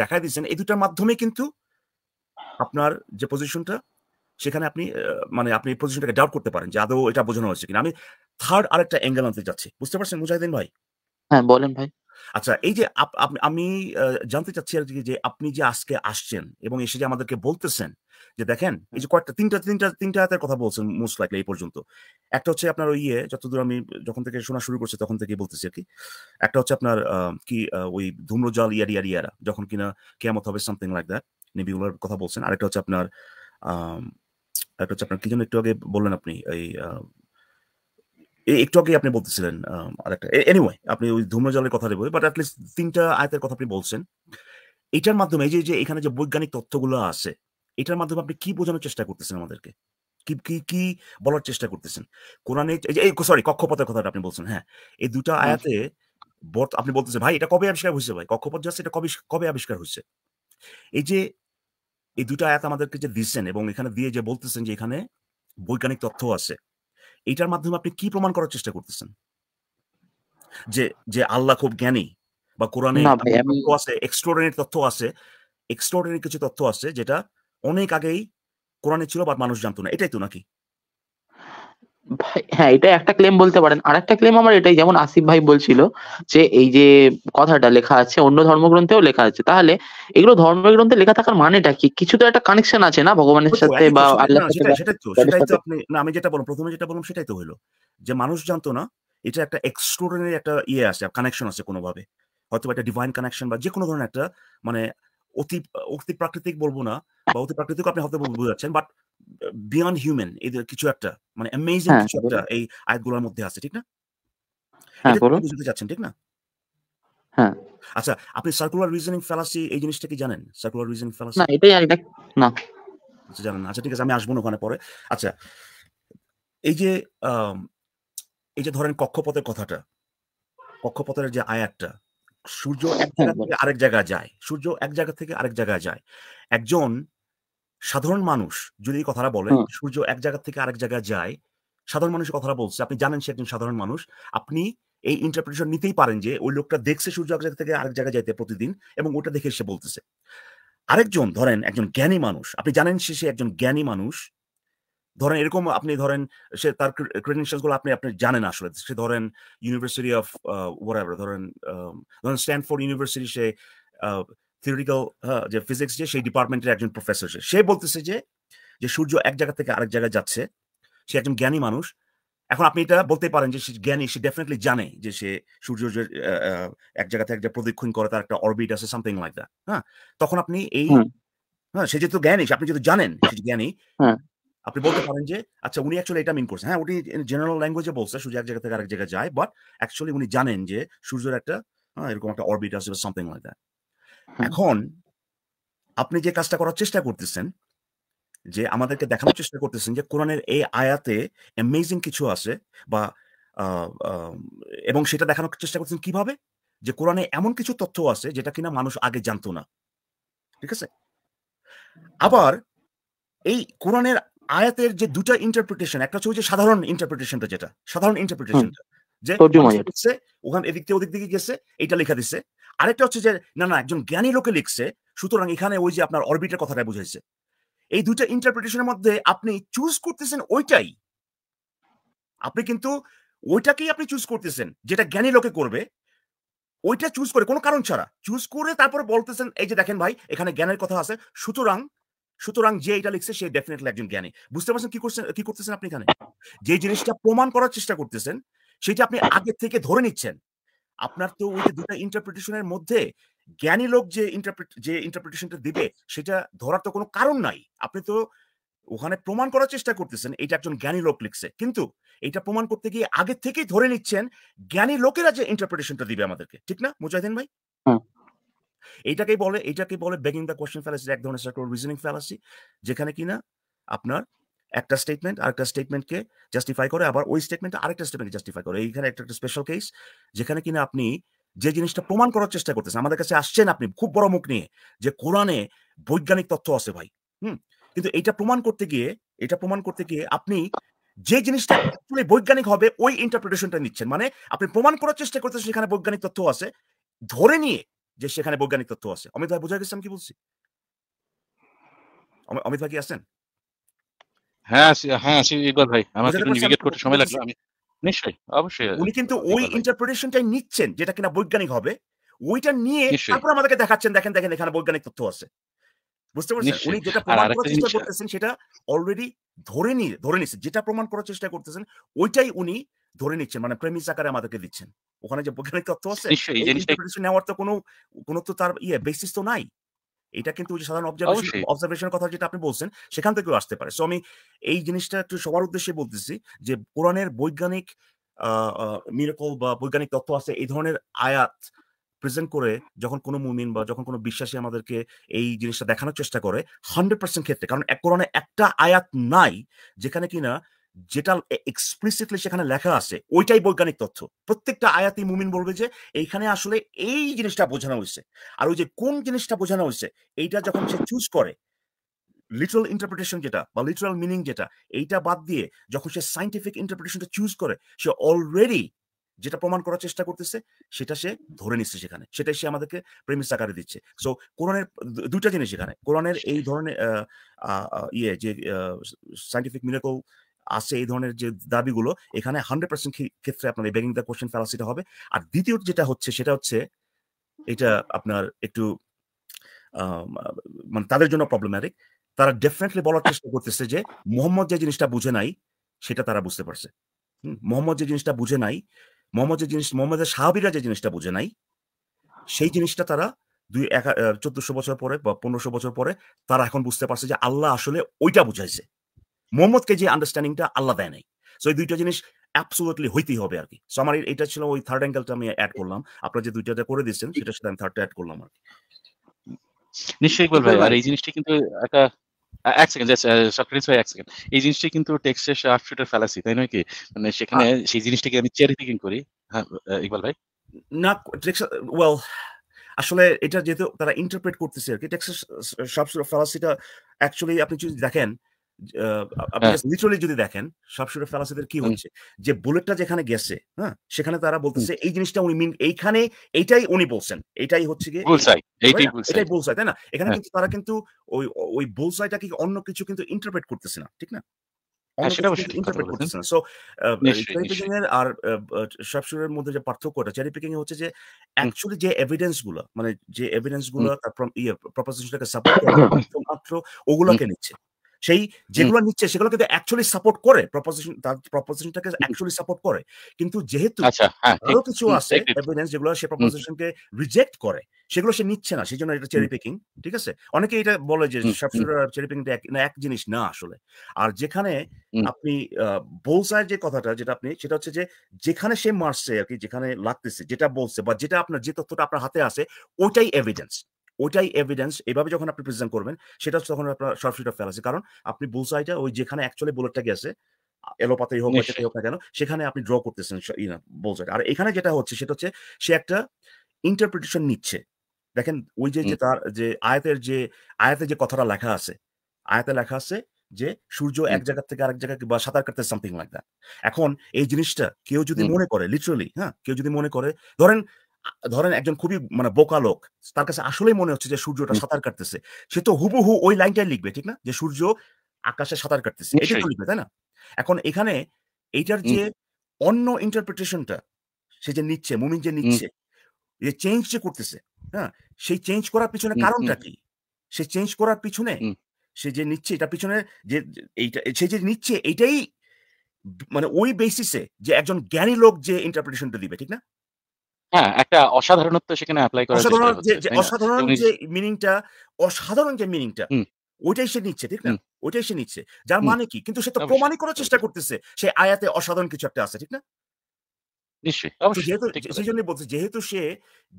দেখায় দিয়েছেন এই দুইটার মাধ্যমে কিন্তু আপনার যে পজিশনটা সেখানে আপনি মানে আপনি পজিশনটাকে ডাউট করতে পারেন যে আদৌ এটা বোঝানো হয়েছে কিনা আমি থার্ড আরেকটা অ্যাঙ্গেল আনতে চাচ্ছি বুঝতে পারছেন মুজাহিদিন ভাই হ্যাঁ বলেন ভাই আচ্ছা এই যে আমি জানতে চাচ্ছি আর যে আপনি যে আজকে আসছেন এবং এসে যে আমাদেরকে বলতেছেন যে দেখেন এই যে কয়েকটা তিনটা তিনটা তিনটা হাতের কথা বলছেন মোস্ট লাইকলি এই পর্যন্ত একটা হচ্ছে আপনার ওই ইয়ে যতদূর আমি যখন থেকে শোনা শুরু করছি তখন থেকে বলতেছি আর কি একটা হচ্ছে আপনার কি ওই ধূম্রজল ইয়ারি ইয়ারি ইয়ারা যখন কিনা কেয়ামত হবে সামথিং লাইক দ্যাট নেবিউলার কথা বলছেন আরেকটা হচ্ছে আপনার একটা হচ্ছে আপনার কি জন্য একটু আগে বললেন আপনি এই একটু আগে আপনি বলতেছিলেন আরেকটা এনিওয়ে আপনি ওই ধূম্রজলের কথা দেবো বাট অ্যাটলিস্ট তিনটা আয়তের কথা আপনি বলছেন এটার মাধ্যমে এই যে এখানে যে বৈজ্ঞানিক তথ্যগুলো আছে এটার মাধ্যমে আপনি কি বোঝানোর চেষ্টা করতেছেন আমাদেরকে কি কি কি বলার চেষ্টা করতেছেন কোরআনে এই সরি কক্ষপথের কথাটা আপনি বলছেন হ্যাঁ এই দুটা আয়াতে আপনি বলতেছেন ভাই এটা কবে আবিষ্কার হয়েছে ভাই কক্ষপথ যাচ্ছে এটা কবে কবে আবিষ্কার হয়েছে এই যে এই দুটা আয়াত আমাদেরকে যে দিচ্ছেন এবং এখানে দিয়ে যে বলতেছেন যে এখানে বৈজ্ঞানিক তথ্য আছে এটার মাধ্যমে আপনি কি প্রমাণ করার চেষ্টা করতেছেন যে যে আল্লাহ খুব জ্ঞানী বা কোরআনে আছে এক্সট্রোডারি তথ্য আছে এক্সট্রোডারি কিছু তথ্য আছে যেটা অনেক আগেই কোরআনে ছিল বা মানুষ জানতো না এটাই তো নাকি হ্যাঁ এটা একটা ক্লেম বলতে পারেন আর একটা ক্লেম আমার এটাই যেমন আসিফ ভাই বলছিল যে এই যে কথাটা লেখা আছে অন্য ধর্মগ্রন্থেও লেখা আছে তাহলে এগুলো ধর্মগ্রন্থে লেখা থাকার মানেটা কি কিছু তো একটা কানেকশন আছে না ভগবানের সাথে বা আল্লাহ সাথে সেটাই তো সেটাই তো আপনি না আমি যেটা বললাম প্রথমে যেটা বললাম সেটাই তো হলো যে মানুষ জানতো না এটা একটা এক্সট্রোডারি একটা ইয়ে আছে কানেকশন আছে কোনোভাবে হয়তো একটা ডিভাইন কানেকশন বা যে কোনো ধরনের একটা মানে অতি অতি প্রাকৃতিক বলবো না বা অতি প্রাকৃতিক আপনি হয়তো বুঝাচ্ছেন বাট বিয়ন্ড হিউম্যান এই কিছু একটা মানে অ্যামেজিং কিছু একটা এই আয়াতগুলোর মধ্যে আছে ঠিক না হ্যাঁ, বুঝতে চাচ্ছেন ঠিক না হ্যাঁ আচ্ছা আপনি সার্কুলার রিজনিং ফ্যালাসি এই জিনিসটা কি জানেন সার্কুলার রিজনিং ফ্যালাসি না এটাই আর না আচ্ছা জানেন আচ্ছা ঠিক আছে আমি আসবো ওখানে পরে আচ্ছা এই যে এই যে ধরেন কক্ষপথের কথাটা কক্ষপথের যে আয়াতটা সূর্য এক হ্যাঁ, জায়গা থেকে আরেক জায়গায় যায় সূর্য এক জায়গা থেকে আরেক জায়গায় যায় একজন সাধারণ মানুষ যদি এই কথাটা বলেন সূর্য এক জায়গা থেকে আরেক জায়গায় যায় সাধারণ মানুষের কথাটা বলছে আপনি জানেন সে একজন সাধারণ মানুষ আপনি এই ইন্টারপ্রিটেশন নিতেই পারেন যে ওই লোকটা দেখছে সূর্য এক জায়গা থেকে আরেক জায়গায় যাইতে প্রতিদিন এবং ওটা দেখে সে বলতেছে আরেকজন ধরেন একজন জ্ঞানী মানুষ আপনি জানেন সে সে একজন জ্ঞানী মানুষ ধরেন এরকম আপনি ধরেন সে তার ক্রেডেনশিয়ালস গুলো আপনি আপনি জানেন আসলে সে ধরেন ইউনিভার্সিটি অফ ওয়ার ধরেন ধরেন স্ট্যানফোর্ড ইউনিভার্সিটি সে থিওরিক্যাল যে ফিজিক্স যে সেই ডিপার্টমেন্টের একজন প্রফেসর সে বলতেছে যে যে সূর্য এক জায়গা থেকে আরেক জায়গায় যাচ্ছে সে একজন জ্ঞানী মানুষ এখন আপনি এটা বলতে পারেন যে সে জ্ঞানী সে ডেফিনেটলি জানে যে সে সূর্য যে এক জায়গা থেকে একটা প্রদক্ষিণ করে তার একটা অরবিট আছে সামথিং লাইক দ্যাট হ্যাঁ তখন আপনি এই হ্যাঁ সে যেহেতু জ্ঞানী আপনি যেহেতু জানেন সে জ্ঞানী হ্যাঁ। আপনি বলতে পারেন যে আচ্ছা উনি অ্যাকচুয়ালি এটা মিন করছে হ্যাঁ উনি জেনারেল ল্যাঙ্গুয়েজে বলছে সূর্য এক জায়গা থেকে আরেক জায়গায় যায় বাট অ্যাকচুয়ালি উনি জানেন যে সূর্যের একটা হ্যাঁ, এরকম একটা অরবিট আছে সামথিং লাইক দ্যাট এখন আপনি যে কাজটা করার চেষ্টা করতেছেন যে আমাদেরকে দেখানোর চেষ্টা করতেছেন যে কোরআনের এই আয়াতে অ্যামেজিং কিছু আছে বা এবং সেটা দেখানোর চেষ্টা করছেন কিভাবে যে কোরআনে এমন কিছু তথ্য আছে যেটা কিনা মানুষ আগে জানতো না ঠিক আছে আবার এই কোরআনের আয়াতের যে দুটা ইন্টারপ্রিটেশন একটা হচ্ছে সাধারণ ইন্টারপ্রিটেশনটা যেটা সাধারণ ইন্টারপ্রিটেশনটা যে ওখানে এদিক থেকে ওদিক দিকে গেছে এটা লেখা দিছে আরেকটা হচ্ছে যে না না একজন জ্ঞানী লোকে লিখছে সুতরাং এখানে ওই যে আপনার অরবিটের কথাটা বুঝেছে এই দুইটা ইন্টারপ্রিটেশনের মধ্যে আপনি চুজ করতেছেন ওইটাই আপনি কিন্তু ওইটাকেই আপনি চুজ করতেছেন যেটা জ্ঞানী লোকে করবে ওইটা চুজ করে কোনো কারণ ছাড়া চুজ করে তারপরে বলতেছেন এই যে দেখেন ভাই এখানে জ্ঞানের কথা আছে সুতরাং সুতরাং যে এটা লিখছে সে ডেফিনেটলি একজন জ্ঞানী বুঝতে পারছেন কি করছেন কি করতেছেন আপনি এখানে যে জিনিসটা প্রমাণ করার চেষ্টা করতেছেন সেটা আপনি আগে থেকে ধরে নিচ্ছেন আপনার তো ওই দুটা ইন্টারপ্রিটেশনের মধ্যে জ্ঞানী লোক যে ইন্টারপ্রিট যে ইন্টারপ্রিটেশনটা দিবে সেটা ধরার তো কোনো কারণ নাই আপনি তো ওখানে প্রমাণ করার চেষ্টা করতেছেন এটা একজন জ্ঞানী লোক লিখছে কিন্তু এটা প্রমাণ করতে গিয়ে আগে থেকেই ধরে নিচ্ছেন জ্ঞানী লোকেরা যে ইন্টারপ্রিটেশনটা দিবে আমাদেরকে ঠিক না মুজাহিদিন ভাই এটাকেই বলে এটাকে বলে বেগিং দ্য কোয়েশ্চেন ফ্যালাসি এক ধরনের সার্কুলার রিজনিং ফ্যালাসি যেখানে কিনা আপনার একটা স্টেটমেন্ট আরেকটা স্টেটমেন্টকে জাস্টিফাই করে আবার ওই স্টেটমেন্ট আরেকটা স্টেটমেন্ট জাস্টিফাই করে এইখানে একটা একটা স্পেশাল কেস যেখানে কিনা আপনি যে জিনিসটা প্রমাণ করার চেষ্টা করতেছেন আমাদের কাছে আসছেন আপনি খুব বড় মুখ নিয়ে যে কোরআনে বৈজ্ঞানিক তথ্য আছে ভাই হুম কিন্তু এটা প্রমাণ করতে গিয়ে এটা প্রমাণ করতে গিয়ে আপনি যে জিনিসটা বৈজ্ঞানিক হবে ওই ইন্টারপ্রিটেশনটা নিচ্ছেন মানে আপনি প্রমাণ করার চেষ্টা করতেছেন সেখানে বৈজ্ঞানিক তথ্য আছে ধরে নিয়ে যে সেখানে বৈজ্ঞানিক তথ্য আছে অমিত ভাই বোঝা গেছে আমি কি বলছি অমিত ভাই কি আছেন হ্যাঁ, হ্যাঁ, নিচ্ছেন যেটা কিনা বৈজ্ঞানিক হবে ওইটা নিয়ে তারপর আমাদেরকে দেখাচ্ছেন দেখেন দেখেন এখানে বৈজ্ঞানিক তথ্য আছে বুঝতে পারছেন উনি যেটা প্রমাণ করার চেষ্টা করতেছেন সেটা অলরেডি ধরে নিয়ে ধরে নিচ্ছেন যেটা প্রমাণ করার চেষ্টা করতেছেন ওইটাই উনি ধরে নিচ্ছেন মানে প্রেমিস আকারে আমাদেরকে দিচ্ছেন ওখানে যে বৈজ্ঞানিক তথ্য আছে নেওয়ার তো কোনো কোনো তো তার ইয়ে বেসিস তো নাই এটা কিন্তু ওই সাধারণ অবজারভেশন অবজারভেশনের কথা যেটা আপনি বলছেন সেখান থেকেও আসতে পারে সো আমি এই জিনিসটা একটু সবার উদ্দেশ্যে বলতেছি যে কোরআনের বৈজ্ঞানিক মিরাকল বা বৈজ্ঞানিক তথ্য আছে এই ধরনের আয়াত প্রেজেন্ট করে যখন কোনো মুমিন বা যখন কোনো বিশ্বাসী আমাদেরকে এই জিনিসটা দেখানোর চেষ্টা করে হান্ড্রেড পার্সেন্ট ক্ষেত্রে কারণ এক কোরআনে একটা আয়াত নাই যেখানে কিনা যেটা এক্সপ্লিসিটলি সেখানে লেখা আছে ওইটাই বৈজ্ঞানিক তথ্য প্রত্যেকটা আয়াতি মুমিন বলবে যে এইখানে আসলে এই জিনিসটা বোঝানো হয়েছে আর ওই যে কোন জিনিসটা বোঝানো হয়েছে এইটা যখন সে চুজ করে লিটারাল ইন্টারপ্রিটেশন যেটা বা লিটারাল মিনিং যেটা এইটা বাদ দিয়ে যখন সে সাইন্টিফিক ইন্টারপ্রিটেশনটা চুজ করে সে অলরেডি যেটা প্রমাণ করার চেষ্টা করতেছে সেটা সে ধরে নিচ্ছে সেখানে সেটাই সে আমাদেরকে প্রেমিস আকারে দিচ্ছে সো কোরআনের দুইটা জিনিস এখানে কোরআনের এই ধরনের ইয়ে যে সাইন্টিফিক মিরাকল আসছে এই ধরনের যে দাবিগুলো এখানে হান্ড্রেড পার্সেন্ট ক্ষেত্রে আপনার এই ব্যাগিং দ্য কোশ্চেন ফ্যালাসিটা হবে আর দ্বিতীয় যেটা হচ্ছে সেটা হচ্ছে এটা আপনার একটু মানে তাদের জন্য প্রবলেম্যাটিক তারা ডেফিনেটলি বলার চেষ্টা করতেছে যে মোহাম্মদ যে জিনিসটা বুঝে নাই সেটা তারা বুঝতে পারছে মোহাম্মদ যে জিনিসটা বুঝে নাই মোহাম্মদ যে জিনিস মোহাম্মদের সাহাবিরা যে জিনিসটা বুঝে নাই সেই জিনিসটা তারা দুই এক চোদ্দশো বছর পরে বা পনেরোশো বছর পরে তারা এখন বুঝতে পারছে যে আল্লাহ আসলে ওইটা বুঝাইছে মোহাম্মদকে যে আন্ডারস্ট্যান্ডিংটা আল্লাহ দেয় নাই সো এই দুইটা জিনিস অ্যাবসুলেটলি হইতেই হবে আর কি সো আমার এটা ছিল ওই থার্ড অ্যাঙ্গেলটা আমি অ্যাড করলাম আপনারা যে দুইটাটা করে দিচ্ছেন সেটার সাথে আমি থার্ডটা অ্যাড করলাম আর কি নিশ্চয়ই ইকবাল ভাই আর এই জিনিসটা কিন্তু একটা এক সেকেন্ড এক সেকেন্ড এই জিনিসটা কিন্তু টেক্সটের শার্প তাই নয় কি মানে সেখানে সেই জিনিসটাকে আমি চেয়ারি পিকিং করি হ্যাঁ ইকবাল ভাই না ওয়েল আসলে এটা যেহেতু তারা ইন্টারপ্রেট করতেছে আর কি টেক্সাস শার্প অ্যাকচুয়ালি আপনি যদি দেখেন আপনি লিটারালি হ্যাঁ। যদি দেখেন সবসুরে ফেলাসিদের কি হচ্ছে যে বুলেটটা যেখানে গেছে হ্যাঁ সেখানে তারা বলতেছে এই জিনিসটা উনি মিন এইখানে এইটাই উনি বলছেন এটাই হচ্ছে কি এটাই বুলসাই তাই না এখানে হ্যাঁ। কিন্তু তারা কিন্তু ওই ওই বুলসাইটাকে অন্য কিছু কিন্তু ইন্টারপ্রেট করতেছে না ঠিক না হ্যাঁ, আর সবসুরের মধ্যে যে পার্থক্যটা চেরি পিকিং হচ্ছে যে অ্যাকচুয়ালি যে এভিডেন্স গুলো মানে যে এভিডেন্স গুলো প্রপোজিশনটাকে সাপোর্ট করে মাত্র ওগুলোকে নিচ্ছে সেই যেগুলো নিচ্ছে সেগুলো কিন্তু অ্যাকচুয়ালি সাপোর্ট করে প্রপোজিশন প্রপোজিশনটাকে অ্যাকচুয়ালি সাপোর্ট করে কিন্তু যেহেতু আচ্ছা, হ্যাঁ, আরো কিছু আছে এভিডেন্স যেগুলো সে প্রপোজিশনকে রিজেক্ট করে সেগুলো সে নিচ্ছে না সেই জন্য এটা চেরি পিকিং ঠিক আছে অনেকে এটা বলে যে সবসময় চেরি পিকিং এক জিনিস না আসলে আর যেখানে আপনি বোলসায় যে কথাটা যেটা আপনি সেটা হচ্ছে যে যেখানে সে মারছে আর কি যেখানে লাগতেছে যেটা বলছে বা যেটা আপনার যে তথ্যটা আপনার হাতে আছে ওইটাই এভিডেন্স ওটাই এভিডেন্স এভাবে যখন আপনি প্রেজেন্ট করবেন সেটা তখন আপনার শর্ট অফ ফেলাসি কারণ আপনি বুলসাইটা ওই যেখানে অ্যাকচুয়ালি বুলেটটা গেছে এলোপাতেই হোক সেটাই হোক না কেন সেখানে আপনি ড্র করতেছেন বুলসাইটা আর এখানে যেটা হচ্ছে সেটা হচ্ছে সে একটা ইন্টারপ্রিটেশন নিচ্ছে দেখেন ওই যে তার যে আয়াতের যে আয়াতে যে কথাটা লেখা আছে আয়াতে লেখা আছে যে সূর্য এক জায়গা থেকে আরেক জায়গা বা সাঁতার কাটতে সামথিং লাইক দ্যাট এখন এই জিনিসটা কেউ যদি মনে করে লিটারালি হ্যাঁ কেউ যদি মনে করে ধরেন ধরেন একজন খুবই মানে বোকা লোক তার কাছে আসলেই মনে হচ্ছে যে সূর্যটা সাঁতার কাটতেছে সে তো হুবহু ওই লাইনটাই লিখবে ঠিক না যে সূর্য আকাশে সাঁতার কাটতেছে এটা লিখবে তাই না এখন এখানে এইটার যে অন্য ইন্টারপ্রিটেশনটা সে যে নিচ্ছে মুমিন যে নিচ্ছে যে চেঞ্জ যে করতেছে হ্যাঁ সেই চেঞ্জ করার পিছনে কারণটা কি সে চেঞ্জ করার পিছনে সে যে নিচ্ছে এটা পিছনে যে এইটা সে যে নিচ্ছে এটাই মানে ওই বেসিসে যে একজন জ্ঞানী লোক যে ইন্টারপ্রিটেশনটা দিবে ঠিক না হ্যাঁ একটা অসাধারণত্ব সেখানে অ্যাপ্লাই করা অসাধারণ যে অসাধারণ যে মিনিংটা অসাধারণ যে মিনিংটা ওইটাই সে নিচ্ছে ঠিক না ওইটাই সে নিচ্ছে যার মানে কি কিন্তু সে তো প্রমাণই করার চেষ্টা করতেছে সে আয়াতে অসাধারণ কিছু একটা আছে ঠিক না সেই জন্য বলছে যেহেতু সে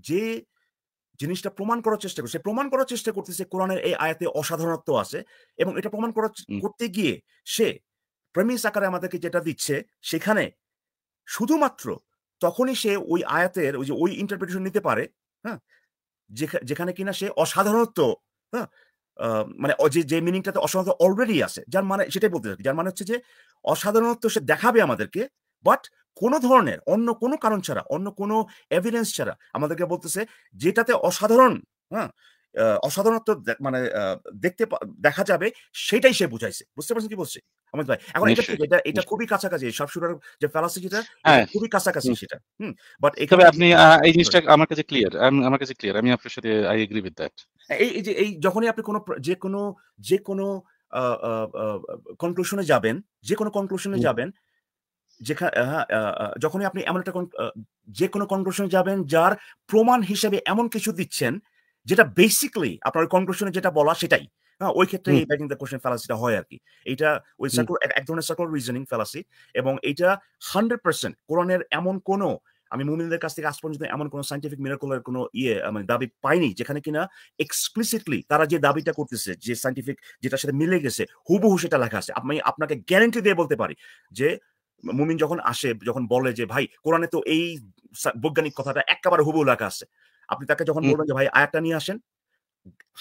যে জিনিসটা প্রমাণ করার চেষ্টা করছে প্রমাণ করার চেষ্টা করতেছে কোরআনের এই আয়াতে অসাধারণত্ব আছে এবং এটা প্রমাণ করার করতে গিয়ে সে প্রেমিস আকারে আমাদেরকে যেটা দিচ্ছে সেখানে শুধুমাত্র তখনই সে ওই আয়াতের ওই যে ওই ইন্টারপ্রিটেশন নিতে পারে হ্যাঁ যেখানে কিনা সে অসাধারণত হ্যাঁ মানে যে মিনিংটাতে অসাধারণত অলরেডি আছে যার মানে সেটাই বলতে চাচ্ছি যার মানে হচ্ছে যে অসাধারণত্ব সে দেখাবে আমাদেরকে বাট কোনো ধরনের অন্য কোনো কারণ ছাড়া অন্য কোনো এভিডেন্স ছাড়া আমাদেরকে বলতেছে যেটাতে অসাধারণ হ্যাঁ অসাধারণত্ব মানে দেখতে দেখা যাবে সেটাই সে বুঝাইছে বুঝতে পারছেন কি বলছে আমার ভাই এখন এটা এটা খুবই কাছাকাছি সব শুরুর যে ফ্যালাসি খুবই কাছাকাছি সেটা হুম বাট এখানে আপনি এই জিনিসটা আমার কাছে ক্লিয়ার আমার কাছে ক্লিয়ার আমি আপনার সাথে আই এগ্রি উইথ দ্যাট এই যে এই যখনই আপনি কোনো যে কোনো যে কোনো কনক্লুশনে যাবেন যে কোনো কনক্লুশনে যাবেন যেখানে হ্যাঁ, যখনই আপনি এমন একটা যে কোনো কনক্লুশনে যাবেন যার প্রমাণ হিসেবে এমন কিছু দিচ্ছেন যেটা বেসিকলি আপনার কনক্লুশনে যেটা বলা সেটাই হ্যাঁ ওই ক্ষেত্রে এই ব্যাকিং দ্য কোশ্চেন হয় আর কি এটা ওই সার্কুল এক ধরনের সার্কুল রিজনিং এবং এটা হান্ড্রেড পার্সেন্ট কোরআনের এমন কোনো আমি মুমিনদের কাছ থেকে আজ পর্যন্ত এমন কোনো সাইন্টিফিক কোনো ইয়ে মানে দাবি পাইনি যেখানে কিনা এক্সপ্লিসিটলি তারা যে দাবিটা করতেছে যে সাইন্টিফিক যেটা সাথে মিলে গেছে হুবহু সেটা লেখা আছে আমি আপনাকে গ্যারেন্টি দিয়ে বলতে পারি যে মুমিন যখন আসে যখন বলে যে ভাই কোরআনে তো এই বৈজ্ঞানিক কথাটা একেবারে হুবহু লেখা আছে আপনি তাকে যখন বলবেন যে ভাই আয়াটা নিয়ে আসেন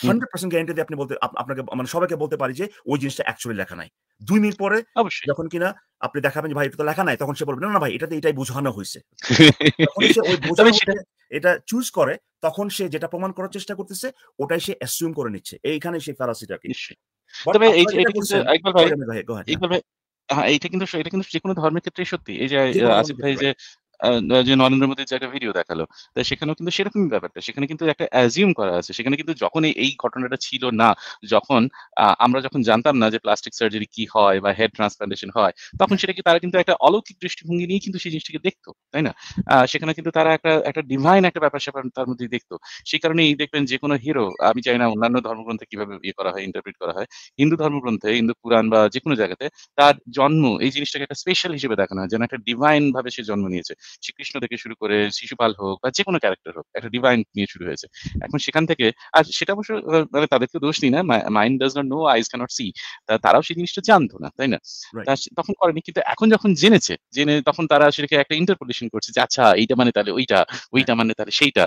হান্ড্রেড পার্সেন্ট গ্যারান্টি দিয়ে আপনি বলতে আপনাকে মানে সবাইকে বলতে পারি যে ওই জিনিসটা অ্যাকচুয়ালি লেখা নাই দুই মিনিট পরে যখন কিনা আপনি দেখাবেন যে ভাই এটা তো লেখা নাই তখন সে বলবে না না ভাই এটাতে এটাই বোঝানো হয়েছে এটা চুজ করে তখন সে যেটা প্রমাণ করার চেষ্টা করতেছে ওটাই সে অ্যাসিউম করে নিচ্ছে এইখানে সেই ফ্যালাসিটা কি তবে কিন্তু ভাই হ্যাঁ। ভাই হ্যাঁ এটা কিন্তু এটা কিন্তু যে কোনো ধর্মের ক্ষেত্রে সত্যি এই যে আসিফ ভাই যে যে নরেন্দ্র মোদীর যে একটা ভিডিও দেখালো তা সেখানেও কিন্তু সেরকমই ব্যাপারটা সেখানে কিন্তু একটা অ্যাজিউম করা আছে সেখানে কিন্তু যখন এই ঘটনাটা ছিল না যখন আমরা যখন জানতাম না যে প্লাস্টিক সার্জারি কি হয় বা হেড ট্রান্সপ্লান্টেশন হয় তখন সেটাকে তারা কিন্তু একটা অলৌকিক দৃষ্টিভঙ্গি নিয়ে কিন্তু সেই জিনিসটাকে দেখতো তাই না সেখানে কিন্তু তারা একটা একটা ডিভাইন একটা ব্যাপার স্যাপার তার মধ্যে দেখতো সেই কারণে এই দেখবেন যে কোনো হিরো আমি চাই না অন্যান্য ধর্মগ্রন্থে কিভাবে ইয়ে করা হয় ইন্টারপ্রিট করা হয় হিন্দু ধর্মগ্রন্থে হিন্দু পুরাণ বা যে কোনো জায়গাতে তার জন্ম এই জিনিসটাকে একটা স্পেশাল হিসেবে দেখানো হয় যেন একটা ডিভাইন ভাবে সে জন্ম নিয়েছে শ্রীকৃষ্ণ থেকে শুরু করে শিশুপাল হোক বা যে কোনো ক্যারেক্টার হোক একটা ডিভাইন নিয়ে শুরু হয়েছে এখন সেখান থেকে আর সেটা অবশ্য মানে তাদেরকে দোষ দিই না mind does not know eyes cannot see তারাও সেই জিনিসটা জানতো না তাই না তখন করেনি কিন্তু এখন যখন জেনেছে জেনে তখন তারা সেটাকে একটা ইন্টারপোলেশন করছে যে আচ্ছা এইটা মানে তাহলে ওইটা ওইটা মানে তাহলে সেইটা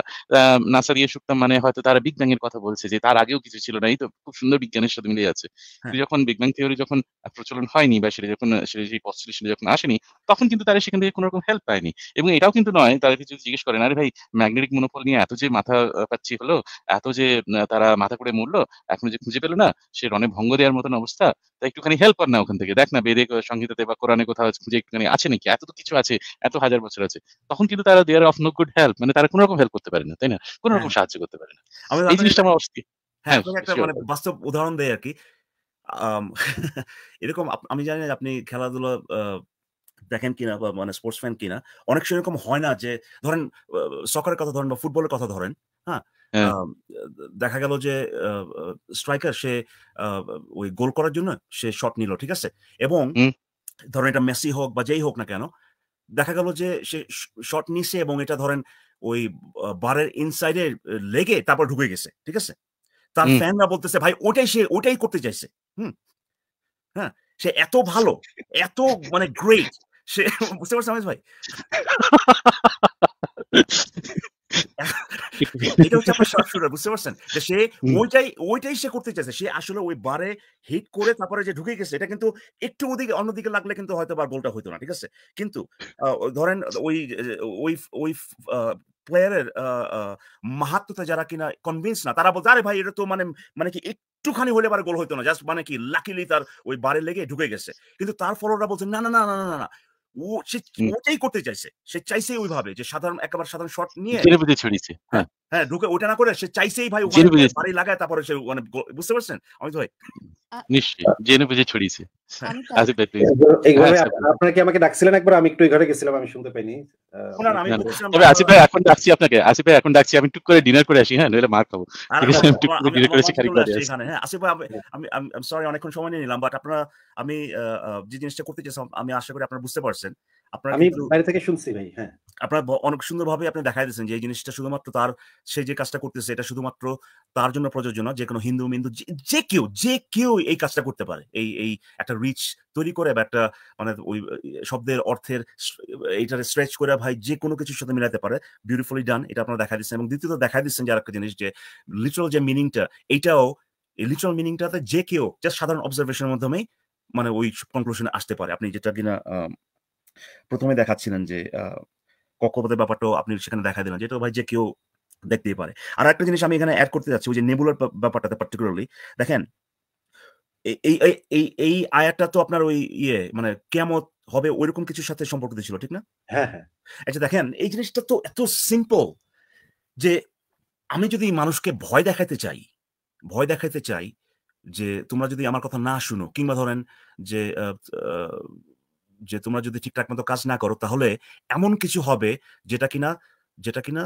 নাসারিয়া সুক্তাম মানে হয়তো তারা বিগ ব্যাং এর কথা বলছে যে তার আগেও কিছু ছিল না এই তো খুব সুন্দর বিজ্ঞানের সাথে মিলে যাচ্ছে হ্যাঁ। যখন বিগ ব্যাং থিওরি যখন প্রচলন হয়নি বা সেটা যখন সেই পস্টুলেশনে যখন আসেনি তখন কিন্তু তারা সেখান থেকে কোনো রকম হেল্প পায়নি এবং এটাও কিন্তু নয় তাদেরকে যদি জিজ্ঞেস করেন আরে ভাই ম্যাগনেটিক মনোপল নিয়ে এত যে মাথা পাচ্ছি হলো এত যে তারা মাথা করে মরলো এখন যে খুঁজে পেলো না সে রনে ভঙ্গ দেওয়ার মতন অবস্থা তাই একটুখানি হেল্প কর না ওখান থেকে দেখ না বেদে সংহিতাতে বা কোরআনে কোথাও খুঁজে একটুখানি আছে নাকি এত তো কিছু আছে এত হাজার বছর আছে তখন কিন্তু তারা they're of no good help মানে তারা কোনো রকম হেল্প করতে পারে না তাই না কোনো রকম হ্যাঁ। সাহায্য করতে পারে না এই জিনিসটা আমার অস্থির হ্যাঁ, হ্যাঁ একটা মানে বাস্তব উদাহরণ দেয় আর কি এরকম আমি জানি আপনি খেলাধুলা দেখেন কিনা বা মানে স্পোর্টস ফ্যান কিনা অনেক সময় এরকম হয় না যে ধরেন সকারের কথা ধরেন বা ফুটবলের কথা ধরেন হ্যাঁ, হ্যাঁ। দেখা গেল যে স্ট্রাইকার সে ওই গোল করার জন্য সে শট নিল ঠিক আছে এবং ধরেন এটা মেসি হোক বা যেই হোক না কেন দেখা গেল যে সে শট নিছে এবং এটা ধরেন ওই বারের ইনসাইডে লেগে তারপর ঢুকে গেছে ঠিক আছে তার ফ্যানরা বলতেছে ভাই ওটাই সে ওটাই করতে চাইছে হুম হ্যাঁ সে এত ভালো এত মানে great Shit, say what's on his way. এটা হচ্ছে বুঝতে পারছেন যে সে ওইটাই ওইটাই সে করতে চাইছে সে আসলে ওই বারে হিট করে তারপরে যে ঢুকে গেছে এটা কিন্তু একটু ওদিকে অন্যদিকে লাগলে কিন্তু হয়তো বার হইতো না ঠিক আছে কিন্তু ধরেন ওই ওই ওই প্লেয়ারের মাহাত্মতা যারা কিনা কনভিন্স না তারা বলতে আরে ভাই এটা তো মানে মানে কি একটুখানি হলে আবার গোল হইতো না জাস্ট মানে কি লাকিলি তার ওই বারে লেগে ঢুকে গেছে কিন্তু তার ফলোরা বলছে না না না না না না ও সে ওটাই করতে চাইছে সে চাইছে ওইভাবে যে সাধারণ একেবারে সাধারণ শট নিয়ে ছড়িয়েছে হ্যাঁ হ্যাঁ ঢুকে ওটা না করে সে চাইছেই ভাই ওখানে বাড়ি লাগায় তারপরে সে মানে বুঝতে পারছেন আমি তো ভাই নিশ্চয়ই জেনে বুঝে ছড়িয়েছে হ্যাঁ, হ্যাঁ, আমাকে ডাকছিলেন একবার আমি একটু শুনতে না আমি আসিফ ভাই এখন ডাকছি আপনাকে এখন ডাকছি আমি টুক করে ডিনার করে আসি হ্যাঁ মার খাবো হ্যাঁ, আমি আমি সরি অনেকক্ষণ সময় নিয়ে নিলাম বাট আমি যে জিনিসটা করতে চাই আমি আশা করি আপনার বুঝতে পারছেন আমি বাইরে থেকে শুনছি ভাই হ্যাঁ আপনার অনেক সুন্দরভাবে আপনি দেখাই দিয়েছেন যে এই জিনিসটা শুধুমাত্র তার সে যে কাজটা করতেছে এটা শুধুমাত্র তার জন্য প্রযোজ্য না যে কোনো হিন্দু মিন্দু যে কেউ যে কেউ এই কাজটা করতে পারে এই এই একটা রিচ তৈরি করে বা একটা মানে ওই শব্দের অর্থের এইটার স্ট্রেচ করে ভাই যে কোনো কিছুর সাথে মিলাতে পারে বিউটিফুলি ডান এটা আপনারা দেখা দিচ্ছেন এবং দ্বিতীয়ত দেখা দিচ্ছেন যে আরেকটা জিনিস যে লিটারাল যে মিনিংটা এইটাও এই লিটারাল মিনিংটাতে যে কেউ জাস্ট সাধারণ অবজারভেশনের মাধ্যমেই মানে ওই কনক্লুশনে আসতে পারে আপনি যেটা কিনা প্রথমে দেখাচ্ছিলেন যে কক্ষপথের ব্যাপারটাও আপনি সেখানে দেখা দিলেন যেটা ভাই যে কেউ দেখতেই পারে আর একটা জিনিস আমি এখানে অ্যাড করতে চাচ্ছি ওই যে নেবুলার ব্যাপারটাতে পার্টিকুলারলি দেখেন এই এই এই আয়াতটা তো আপনার ওই ইয়ে মানে কেমত হবে ওইরকম কিছুর সাথে সম্পর্কিত ছিল ঠিক না হ্যাঁ হ্যাঁ আচ্ছা দেখেন এই জিনিসটা তো এত সিম্পল যে আমি যদি মানুষকে ভয় দেখাতে চাই ভয় দেখাতে চাই যে তোমরা যদি আমার কথা না শুনো কিংবা ধরেন যে যে তোমরা যদি ঠিকঠাক মতো কাজ না করো তাহলে এমন কিছু হবে যেটা কিনা যেটা কিনা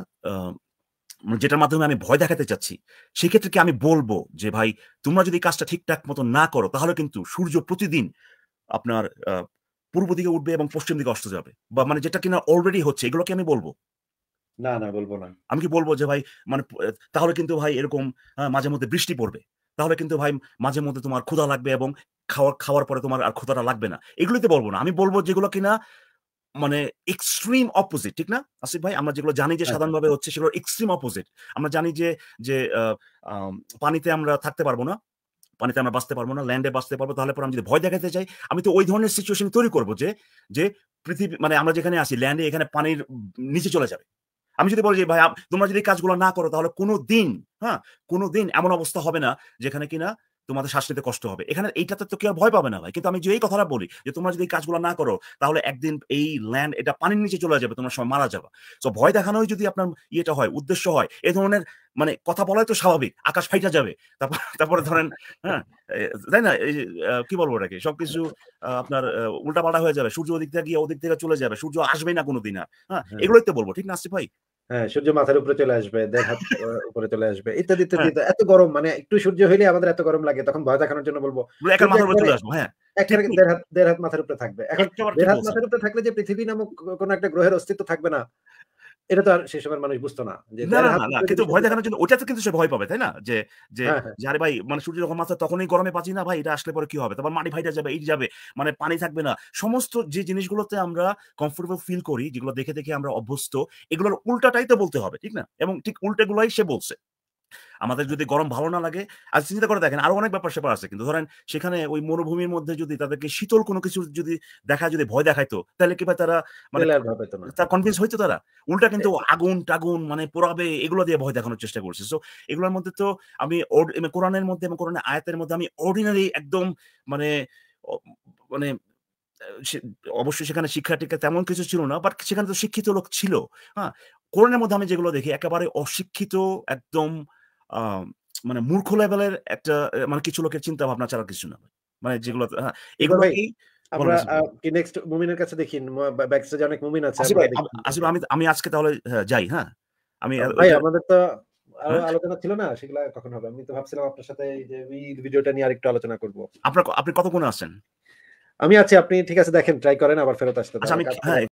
মানে যেটার মাধ্যমে আমি ভয় দেখাতে চাচ্ছি সেক্ষেত্রে কি আমি বলবো যে ভাই তোমরা যদি কাজটা ঠিকঠাক মতো না করো তাহলে কিন্তু সূর্য প্রতিদিন আপনার পূর্ব দিকে উঠবে এবং পশ্চিম দিকে অস্ত যাবে বা মানে যেটা কিনা অলরেডি হচ্ছে এগুলো কি আমি বলবো না না বলবো না আমি কি বলবো যে ভাই মানে তাহলে কিন্তু ভাই এরকম মাঝে মধ্যে বৃষ্টি পড়বে তাহলে কিন্তু ভাই মাঝে মধ্যে তোমার ক্ষুধা লাগবে এবং খাওয়ার খাওয়ার পরে তোমার আর ক্ষতটা লাগবে না এগুলিতে বলবো না আমি বলবো যেগুলো কিনা মানে এক্সট্রিম অপোজিট ঠিক না আসিফ ভাই আমরা যেগুলো জানি যে আচ্ছা, সাধারণভাবে আচ্ছা। হচ্ছে সেগুলো এক্সট্রিম অপোজিট আমরা জানি যে যে পানিতে আমরা থাকতে পারবো না পানিতে আমরা বাঁচতে পারবো না ল্যান্ডে বাঁচতে পারবো তাহলে পর আমি যদি ভয় দেখাতে চাই আমি তো ওই ধরনের সিচুয়েশন তৈরি করবো যে যে পৃথিবী মানে আমরা যেখানে আসি ল্যান্ডে এখানে পানির নিচে চলে যাবে আমি যদি বলি যে ভাই তোমরা যদি কাজগুলো না করো তাহলে কোনো দিন হ্যাঁ কোনো দিন এমন অবস্থা হবে না যেখানে কিনা তোমাদের শ্বাস নিতে কষ্ট হবে এখানে এইটাতে তো কেউ ভয় পাবে না ভাই কিন্তু আমি যে এই কথাটা বলি যে তোমরা যদি এই কাজগুলো না করো তাহলে একদিন এই ল্যান্ড এটা পানির নিচে চলে যাবে তোমার সময় মারা যাবে তো ভয় দেখানোই যদি আপনার ইয়েটা হয় উদ্দেশ্য হয় এ ধরনের মানে কথা বলাই তো স্বাভাবিক আকাশ ফাইটা যাবে তারপর তারপরে ধরেন হ্যাঁ তাই না কি বলবো এটাকে সবকিছু আপনার উল্টাপাল্টা হয়ে যাবে সূর্য ওদিক থেকে গিয়ে ওদিক থেকে চলে যাবে সূর্য আসবেই না কোনোদিন আর হ্যাঁ, হ্যাঁ। এগুলোই তো বলবো ঠিক না আসিফ ভাই হ্যাঁ সূর্য মাথার উপরে চলে আসবে দেড় হাত উপরে চলে আসবে ইত্যাদি হ্যাঁ। ইত্যাদি এত গরম মানে একটু সূর্য হইলে আমাদের এত গরম লাগে তখন ভয় দেখানোর জন্য বলবো মানে হ্যাঁ। দেড় হাত মাথার উপরে থাকবে এখন দেড় হাত মাথার উপরে থাকলে যে পৃথিবী নামক কোন একটা গ্রহের অস্তিত্ব থাকবে না এটা তো আর সেই সময় মানুষ বুঝতো না কিন্তু ভয় দেখানোর জন্য তো কিন্তু সে ভয় পাবে তাই না যে যে হ্যাঁ, হ্যাঁ। আরে ভাই মানে সূর্য যখন মাছ তখনই গরমে পাচ্ছি না ভাই এটা আসলে পরে কি হবে তারপর মাটি ভাইটা যাবে এই যাবে মানে পানি থাকবে না সমস্ত যে জিনিসগুলোতে আমরা কমফোর্টেবল ফিল করি যেগুলো দেখে দেখে আমরা অভ্যস্ত এগুলোর উল্টাটাই তো বলতে হবে ঠিক না এবং ঠিক উল্টেগুলোই সে বলছে আমাদের যদি গরম ভালো না লাগে আজ চিন্তা করে দেখেন আরো অনেক ব্যাপার স্যাপার আছে কিন্তু ধরেন সেখানে ওই মরুভূমির মধ্যে যদি তাদেরকে শীতল কোনো কিছু যদি দেখা যদি ভয় দেখাইতো তাহলে কি ভাই তারা মানে তার কনফিউজ হইতো তারা উল্টা কিন্তু আগুন টাগুন মানে পোড়াবে এগুলো দিয়ে ভয় দেখানোর চেষ্টা করছে সো এগুলোর মধ্যে তো আমি কোরআনের মধ্যে এবং কোরআনের আয়াতের মধ্যে আমি অর্ডিনারি একদম মানে মানে অবশ্যই সেখানে শিক্ষা টিক্ষা তেমন কিছু ছিল না বাট সেখানে তো শিক্ষিত লোক ছিল হ্যাঁ কোরআনের মধ্যে আমি যেগুলো দেখি একেবারে অশিক্ষিত একদম মানে মূর্খ লেভেলের একটা মানে কিছু লোকের চিন্তা ভাবনা ছাড়া কিছু না মানে আচ্ছা। যেগুলো হ্যাঁ, এগুলো আমরা কি নেক্সট মুমিনের কাছে দেখি ব্যাকস্টেজে অনেক মুমিন আছে আসলে আমি আমি আজকে তাহলে হ্যাঁ, যাই হ্যাঁ আমি ভাই আমাদের তো হ্যাঁ? আলোচনা ছিল না সেগুলা কখন হবে আমি তো ভাবছিলাম আপনার সাথে যে ঈদ ভিডিওটা নিয়ে আরেকটু আলোচনা করব আপনার আপনি কতক্ষণ আছেন আমি আছি আপনি ঠিক আছে দেখেন ট্রাই করেন আবার ফেরত আসতে আচ্ছা, আমি